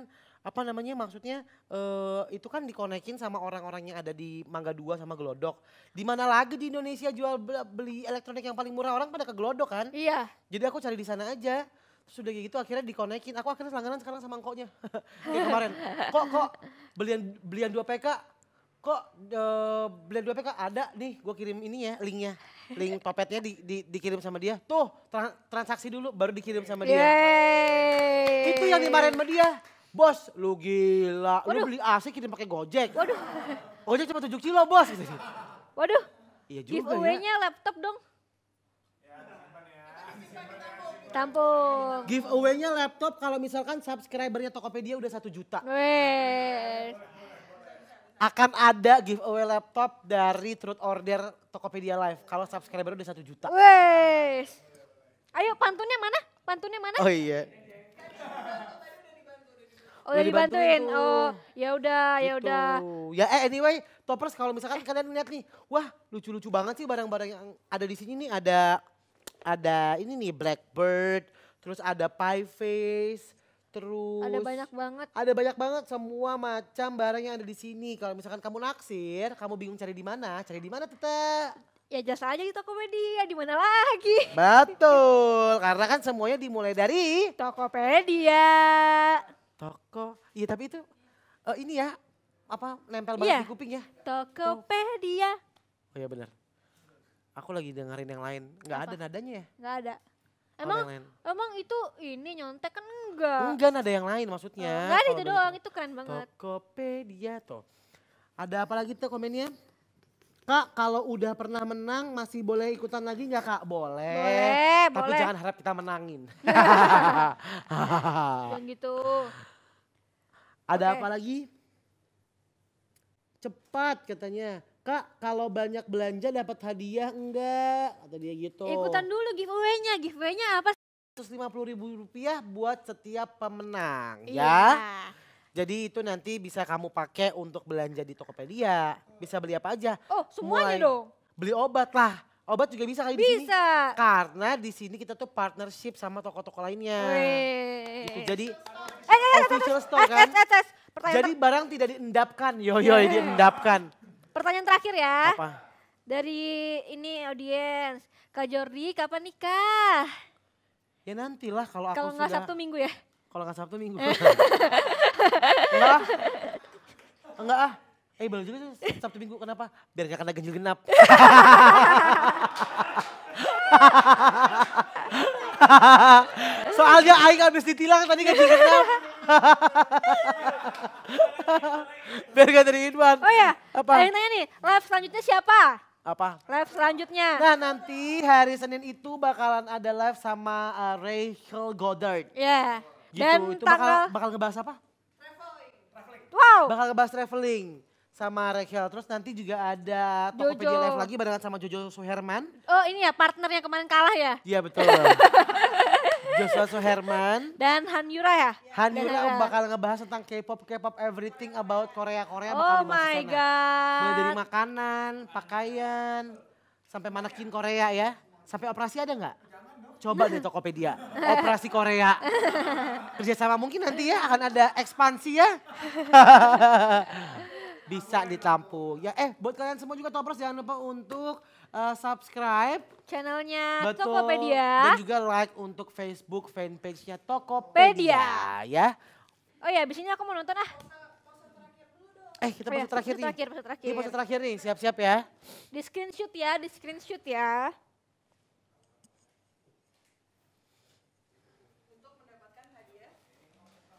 apa namanya maksudnya uh, itu kan dikonekin sama orang-orang yang ada di Mangga Dua sama Glodok. Di mana lagi di Indonesia jual beli elektronik yang paling murah orang pada ke Glodok kan? Iya. Jadi aku cari di sana aja. Sudah kayak gitu akhirnya dikonekin. Aku akhirnya langganan sekarang sama angkoknya. kayak kemarin. Kok kok belian belian 2 PK kok uh, belian 2 PK ada nih gue kirim ini ya linknya link topetnya di, di, dikirim sama dia tuh tra transaksi dulu baru dikirim sama dia Yeay. itu yang dimarin sama dia Bos, lu gila. Waduh. Lu beli AC kirim pakai Gojek. Waduh. Gojek cuma 7 kilo, Bos. Waduh. Iya juga ya. Giveaway-nya laptop dong. Tampung. Giveaway-nya laptop kalau misalkan subscribernya Tokopedia udah satu juta. Weh. Akan ada giveaway laptop dari Truth Order Tokopedia Live kalau subscriber udah satu juta. Wes. Ayo pantunnya mana? Pantunnya mana? Oh iya. Oh, udah dibantuin. Oh, ya udah, ya gitu. udah. Ya eh anyway, toppers kalau misalkan eh. kalian lihat nih, wah lucu-lucu banget sih barang-barang yang ada di sini nih ada ada ini nih Blackbird, terus ada Pie Face, terus ada banyak banget. Ada banyak banget semua macam barang yang ada di sini. Kalau misalkan kamu naksir, kamu bingung cari di mana? Cari di mana, Tete? Ya jasa aja di Tokopedia, di mana lagi? Betul, karena kan semuanya dimulai dari Tokopedia. Toko. Iya tapi itu uh, ini ya apa nempel banget yeah. di kuping ya. Tokopedia. Oh iya benar. Aku lagi dengerin yang lain. Enggak ada nadanya ya? Enggak ada. Emang oh, emang itu ini nyontek kan enggak? Enggak ada yang lain maksudnya. Enggak oh, ada itu doang, itu keren banget. Tokopedia tuh. Ada apa lagi tuh komennya? Kak, kalau udah pernah menang masih boleh ikutan lagi nggak Kak? Boleh. Boleh, Tapi boleh. jangan harap kita menangin. Dan gitu. Ada okay. apa lagi? Cepat katanya. Kak, kalau banyak belanja dapat hadiah enggak? Kata dia gitu. Ikutan dulu giveaway-nya. Giveaway-nya apa? 150 ribu rupiah buat setiap pemenang iya. ya. Jadi itu nanti bisa kamu pakai untuk belanja di Tokopedia. Bisa beli apa aja. Oh, semuanya Mulai dong. Beli obat lah. Obat juga bisa kali bisa. di sini. Bisa. Karena di sini kita tuh partnership sama toko-toko lainnya. Gitu. Jadi eh, eh, eh, official store kan. Eh, eh, eh, Jadi barang tidak diendapkan. Yo yo yeah. diendapkan. Pertanyaan terakhir ya. Apa? Dari ini audiens. Kak Jordi kapan nikah? Ya nantilah kalau aku sudah. Kalau nggak Sabtu Minggu ya? Kalau nggak Sabtu Minggu. enggak ah. Enggak ah. Eh bang juga tuh Sabtu Minggu kenapa? Biar gak kena ganjil genap. Soalnya Aing habis ditilang tadi ganjil genap. Biar gak dari Inwan. Oh ya, apa? Aing nanya nih, live selanjutnya siapa? Apa? Live selanjutnya. Nah nanti hari Senin itu bakalan ada live sama uh, Rachel Goddard. Iya. Yeah Gitu, Dan itu tanggal... bakal, bakal ngebahas apa? Traveling. traveling. Wow. Bakal ngebahas traveling sama Rachel. Terus nanti juga ada Jojo. Tokopedia Live lagi barengan sama Jojo Suherman. Oh ini ya partner yang kemarin kalah ya? Iya betul. Joshua Suherman. Dan Han Yura ya? Han Yura Dan bakal ngebahas tentang K-pop, K-pop everything about Korea. Korea bakal oh dibahas my God. Mulai dari makanan, pakaian, sampai manekin Korea ya. Sampai operasi ada nggak? coba deh Tokopedia. Operasi Korea. Kerjasama mungkin nanti ya akan ada ekspansi ya. Bisa ditampung. Ya eh buat kalian semua juga Topers jangan lupa untuk uh, subscribe channelnya Tokopedia. Dan juga like untuk Facebook fanpage-nya Tokopedia ya. Oh ya, abis ini aku mau nonton ah. Eh kita oh iya, pose terakhir, nih. Iya, terakhir, terakhir nih, siap-siap ya. Di screenshot ya, di screenshot ya.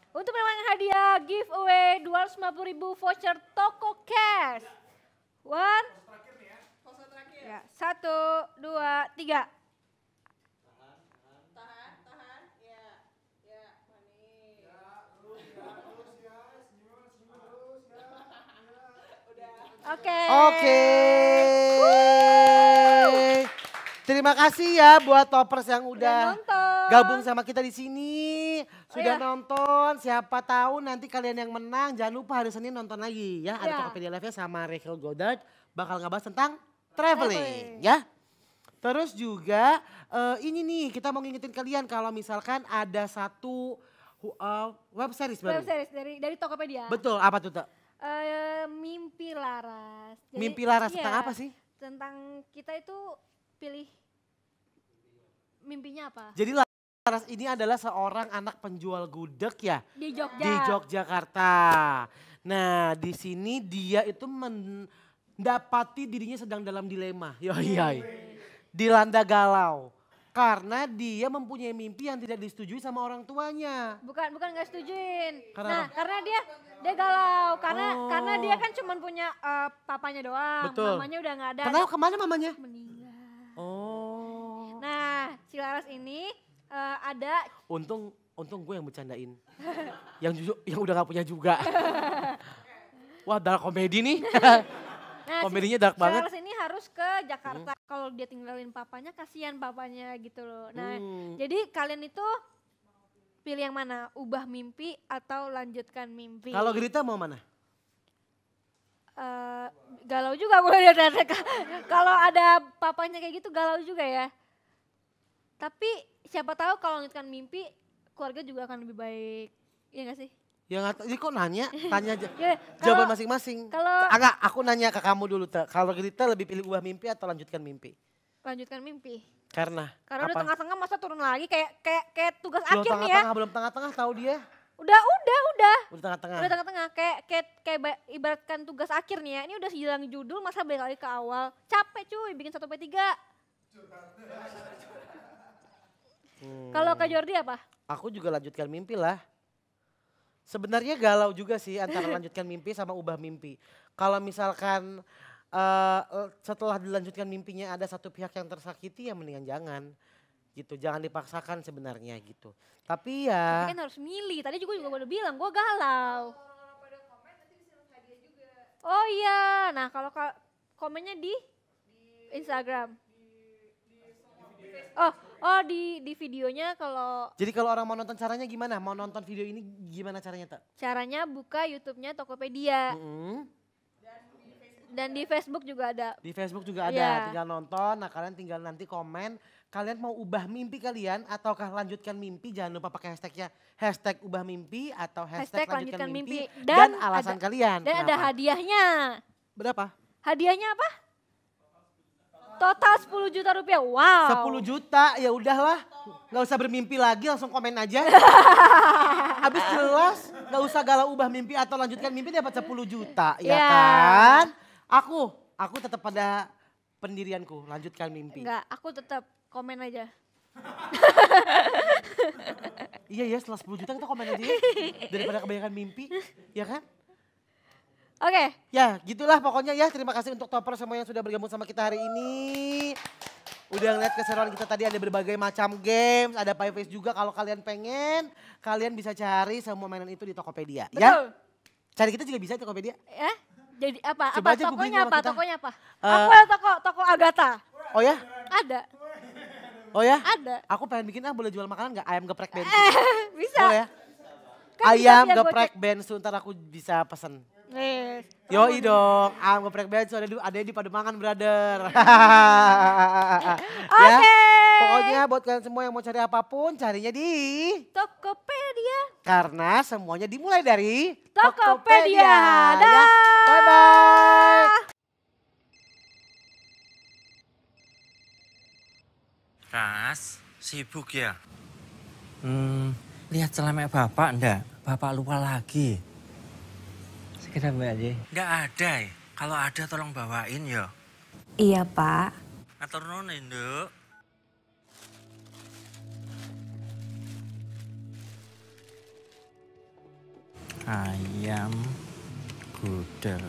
Untuk memang hadiah giveaway 250 ribu voucher toko cash. One. Ya, satu, dua, tiga. Oke. Okay. Oke. Terima kasih ya buat toppers yang udah, udah gabung sama kita di sini sudah iya. nonton. Siapa tahu nanti kalian yang menang jangan lupa hari Senin nonton lagi ya. Ada yeah. Tokopedia Live-nya sama Rachel Goddard bakal ngebahas tentang traveling, traveling. ya. Terus juga uh, ini nih kita mau ngingetin kalian kalau misalkan ada satu uh, web series baru. Web series dari dari Tokopedia. Betul, apa tuh, tok Uh, mimpi Laras. Jadi, mimpi Laras iya, tentang apa sih? Tentang kita itu pilih mimpinya apa? jadilah Laras ini adalah seorang anak penjual gudeg ya di Jogja. Di Yogyakarta. Nah, di sini dia itu mendapati dirinya sedang dalam dilema. Yoi yoi. Iya. Dilanda galau. Karena dia mempunyai mimpi yang tidak disetujui sama orang tuanya. Bukan, bukan nggak setujuin. Karena nah, apa? karena dia dia galau karena oh. karena dia kan cuma punya uh, papanya doang, Betul. mamanya udah nggak ada. Kenapa kemana mamanya? Meninggal. Oh. Nah, si Laras ini uh, ada untung untung gue yang bercandain yang jujur yang udah gak punya juga wah dark komedi nih nah, komedinya dark si, banget ini harus ke Jakarta hmm. kalau dia tinggalin papanya kasihan papanya gitu loh nah hmm. jadi kalian itu pilih yang mana ubah mimpi atau lanjutkan mimpi kalau Gerita mau mana Uh, galau juga boleh lihat Kalau ada papanya kayak gitu galau juga ya. Tapi siapa tahu kalau lanjutkan mimpi keluarga juga akan lebih baik. Iya gak sih? Ya nggak tahu, kok nanya, tanya aja. ya, Jawaban masing-masing. Kalau agak aku nanya ke kamu dulu, Kalau kita lebih pilih buah mimpi atau lanjutkan mimpi? Lanjutkan mimpi. Karena? Karena apa? udah tengah-tengah masa turun lagi kayak kayak kayak tugas belum akhir nih ya. Tengah, belum tengah-tengah tahu dia. Udah, udah, udah. Udah tengah-tengah. Udah tengah-tengah kayak kayak kayak ibaratkan tugas akhir nih ya. Ini udah sejalan judul masa balik lagi ke awal. Capek cuy bikin satu P3. Hmm. Kalau Kak Jordi apa? Aku juga lanjutkan mimpi lah. Sebenarnya galau juga sih antara lanjutkan mimpi sama ubah mimpi. Kalau misalkan uh, setelah dilanjutkan mimpinya ada satu pihak yang tersakiti ya mendingan jangan gitu jangan dipaksakan sebenarnya gitu tapi ya tapi kan harus milih tadi juga juga udah bilang gue galau oh iya nah kalau komennya di, Instagram oh Oh di di videonya kalau Jadi kalau orang mau nonton caranya gimana? Mau nonton video ini gimana caranya, Tak? Caranya buka YouTube-nya Tokopedia. Mm -hmm. Dan di Facebook, Dan di Facebook juga ada. Di Facebook juga ada, yeah. tinggal nonton. Nah, kalian tinggal nanti komen kalian mau ubah mimpi kalian ataukah lanjutkan mimpi jangan lupa pakai hashtagnya hashtag ubah mimpi atau hashtag, hashtag lanjutkan, lanjutkan mimpi, mimpi dan, dan alasan ada, kalian dan kenapa. ada hadiahnya berapa hadiahnya apa Total 10 juta rupiah. Wow. 10 juta ya udahlah. Gak usah bermimpi lagi langsung komen aja. Habis jelas gak usah galau ubah mimpi atau lanjutkan mimpi dapat 10 juta ya yeah. kan. Aku aku tetap pada pendirianku lanjutkan mimpi. Enggak, aku tetap komen aja. iya iya setelah 10 juta kita komen aja ya. Daripada kebanyakan mimpi, ya kan? Oke. Okay. Ya, gitulah pokoknya ya. Terima kasih untuk topper semua yang sudah bergabung sama kita hari ini. Udah ngeliat keseruan kita tadi ada berbagai macam games, ada pie face juga. Kalau kalian pengen, kalian bisa cari semua mainan itu di Tokopedia. Ya? Betul. Ya? Cari kita juga bisa di Tokopedia. Ya? Jadi apa? Coba apa tokonya apa? Kita. Tokonya apa? Uh, Aku yang toko, toko Agatha. Oh ya? Ada. Oh ya? Ada. Aku pengen bikin ah boleh jual makanan nggak? Ayam geprek bensu. Eh, bisa. Boleh ya? Kan ayam geprek bensu ntar aku bisa pesen. Nih guys. Yoi dong, ayam geprek bensu ada di, ada di Pademangan, brother. Ya, Oke. okay. ya, pokoknya buat kalian semua yang mau cari apapun, carinya di Tokopedia. Karena semuanya dimulai dari Tokopedia. Tokopedia. Ya, Dah. Ya, bye bye. Ras, sibuk ya? Hmm, lihat celemek bapak enggak? Bapak lupa lagi. Kenapa aja? Enggak ada ya? Kalau ada tolong bawain ya. Iya pak. Atur nonin, induk. Ayam gudeg.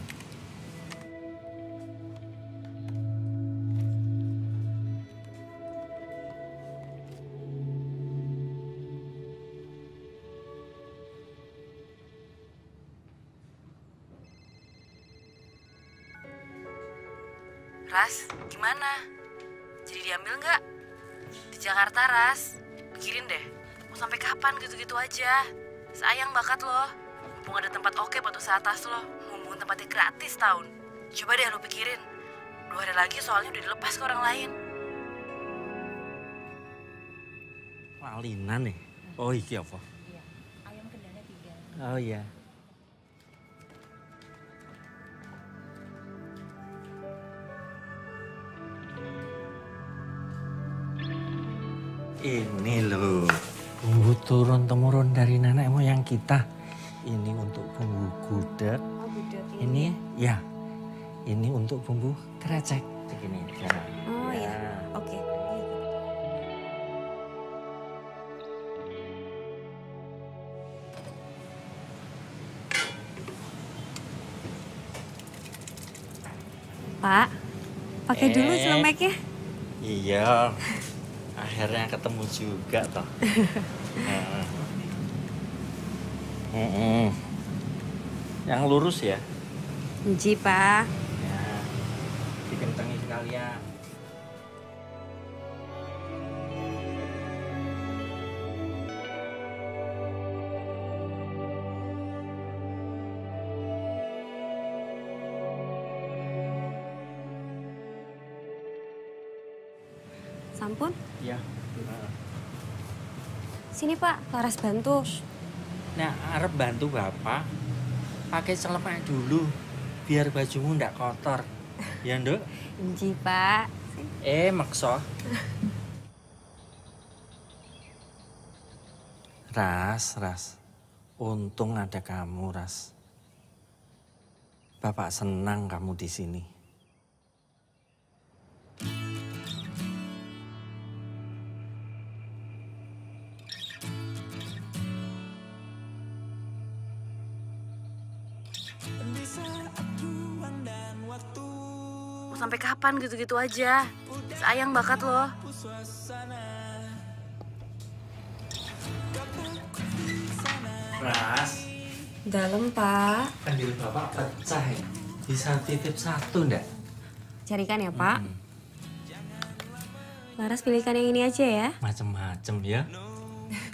Ras, gimana? Jadi diambil nggak? Di Jakarta, Ras. Pikirin deh, mau sampai kapan gitu-gitu aja. Sayang bakat loh. Mumpung ada tempat oke buat usaha tas lo. Mumpung tempatnya gratis tahun. Coba deh lu pikirin. Dua hari lagi soalnya udah dilepas ke orang lain. Palinan nih. Oh, iki apa? Iya. Ayam kendalnya tiga. Oh iya. Ini loh, bumbu turun temurun dari nenek moyang kita. Ini untuk bumbu gudeg. Oh, ini. ya. Ini untuk bumbu krecek. Begini. Ya. Oh iya. ya. Oke. Okay. Pak, pakai eh. dulu selemeknya. Iya. akhirnya ketemu juga toh nah. mm -mm. yang lurus ya Ji pak ya Dikentengi sekalian Pak, laras bantu. Nah, arep bantu Bapak, pakai celemek dulu biar bajumu ndak kotor. Ya, Nduk? Inci, Pak. Eh, makso. Ras, Ras. Untung ada kamu, Ras. Bapak senang kamu di sini. sampai kapan gitu-gitu aja sayang bakat lo Ras dalam pak ambil bapak pecah ya bisa titip satu ndak carikan ya pak hmm. Laras pilihkan yang ini aja ya macem-macem ya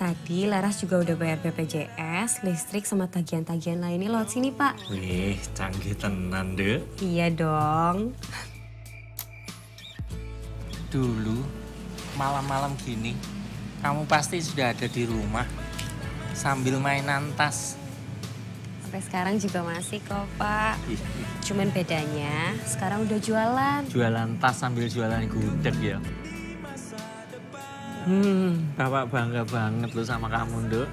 Tadi Laras juga udah bayar BPJS, listrik sama tagihan-tagihan lainnya lewat sini, Pak. Wih, canggih tenan, deh. Iya dong dulu malam-malam gini kamu pasti sudah ada di rumah sambil mainan tas. Sampai sekarang juga masih kok pak. Cuman bedanya sekarang udah jualan. Jualan tas sambil jualan gudeg ya. Hmm, bapak bangga banget loh sama kamu, Dok.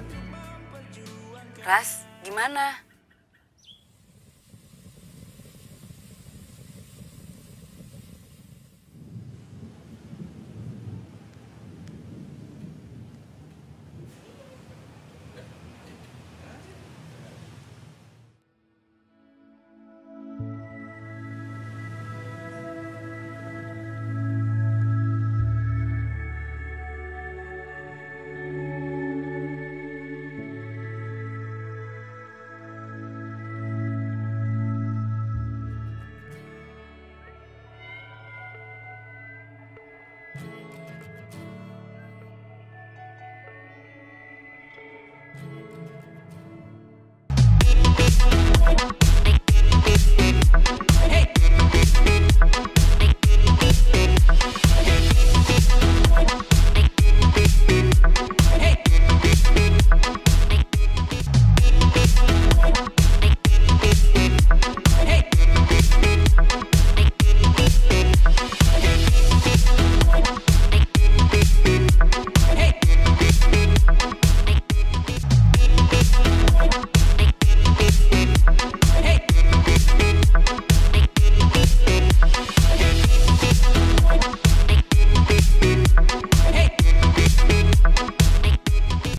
Ras, gimana?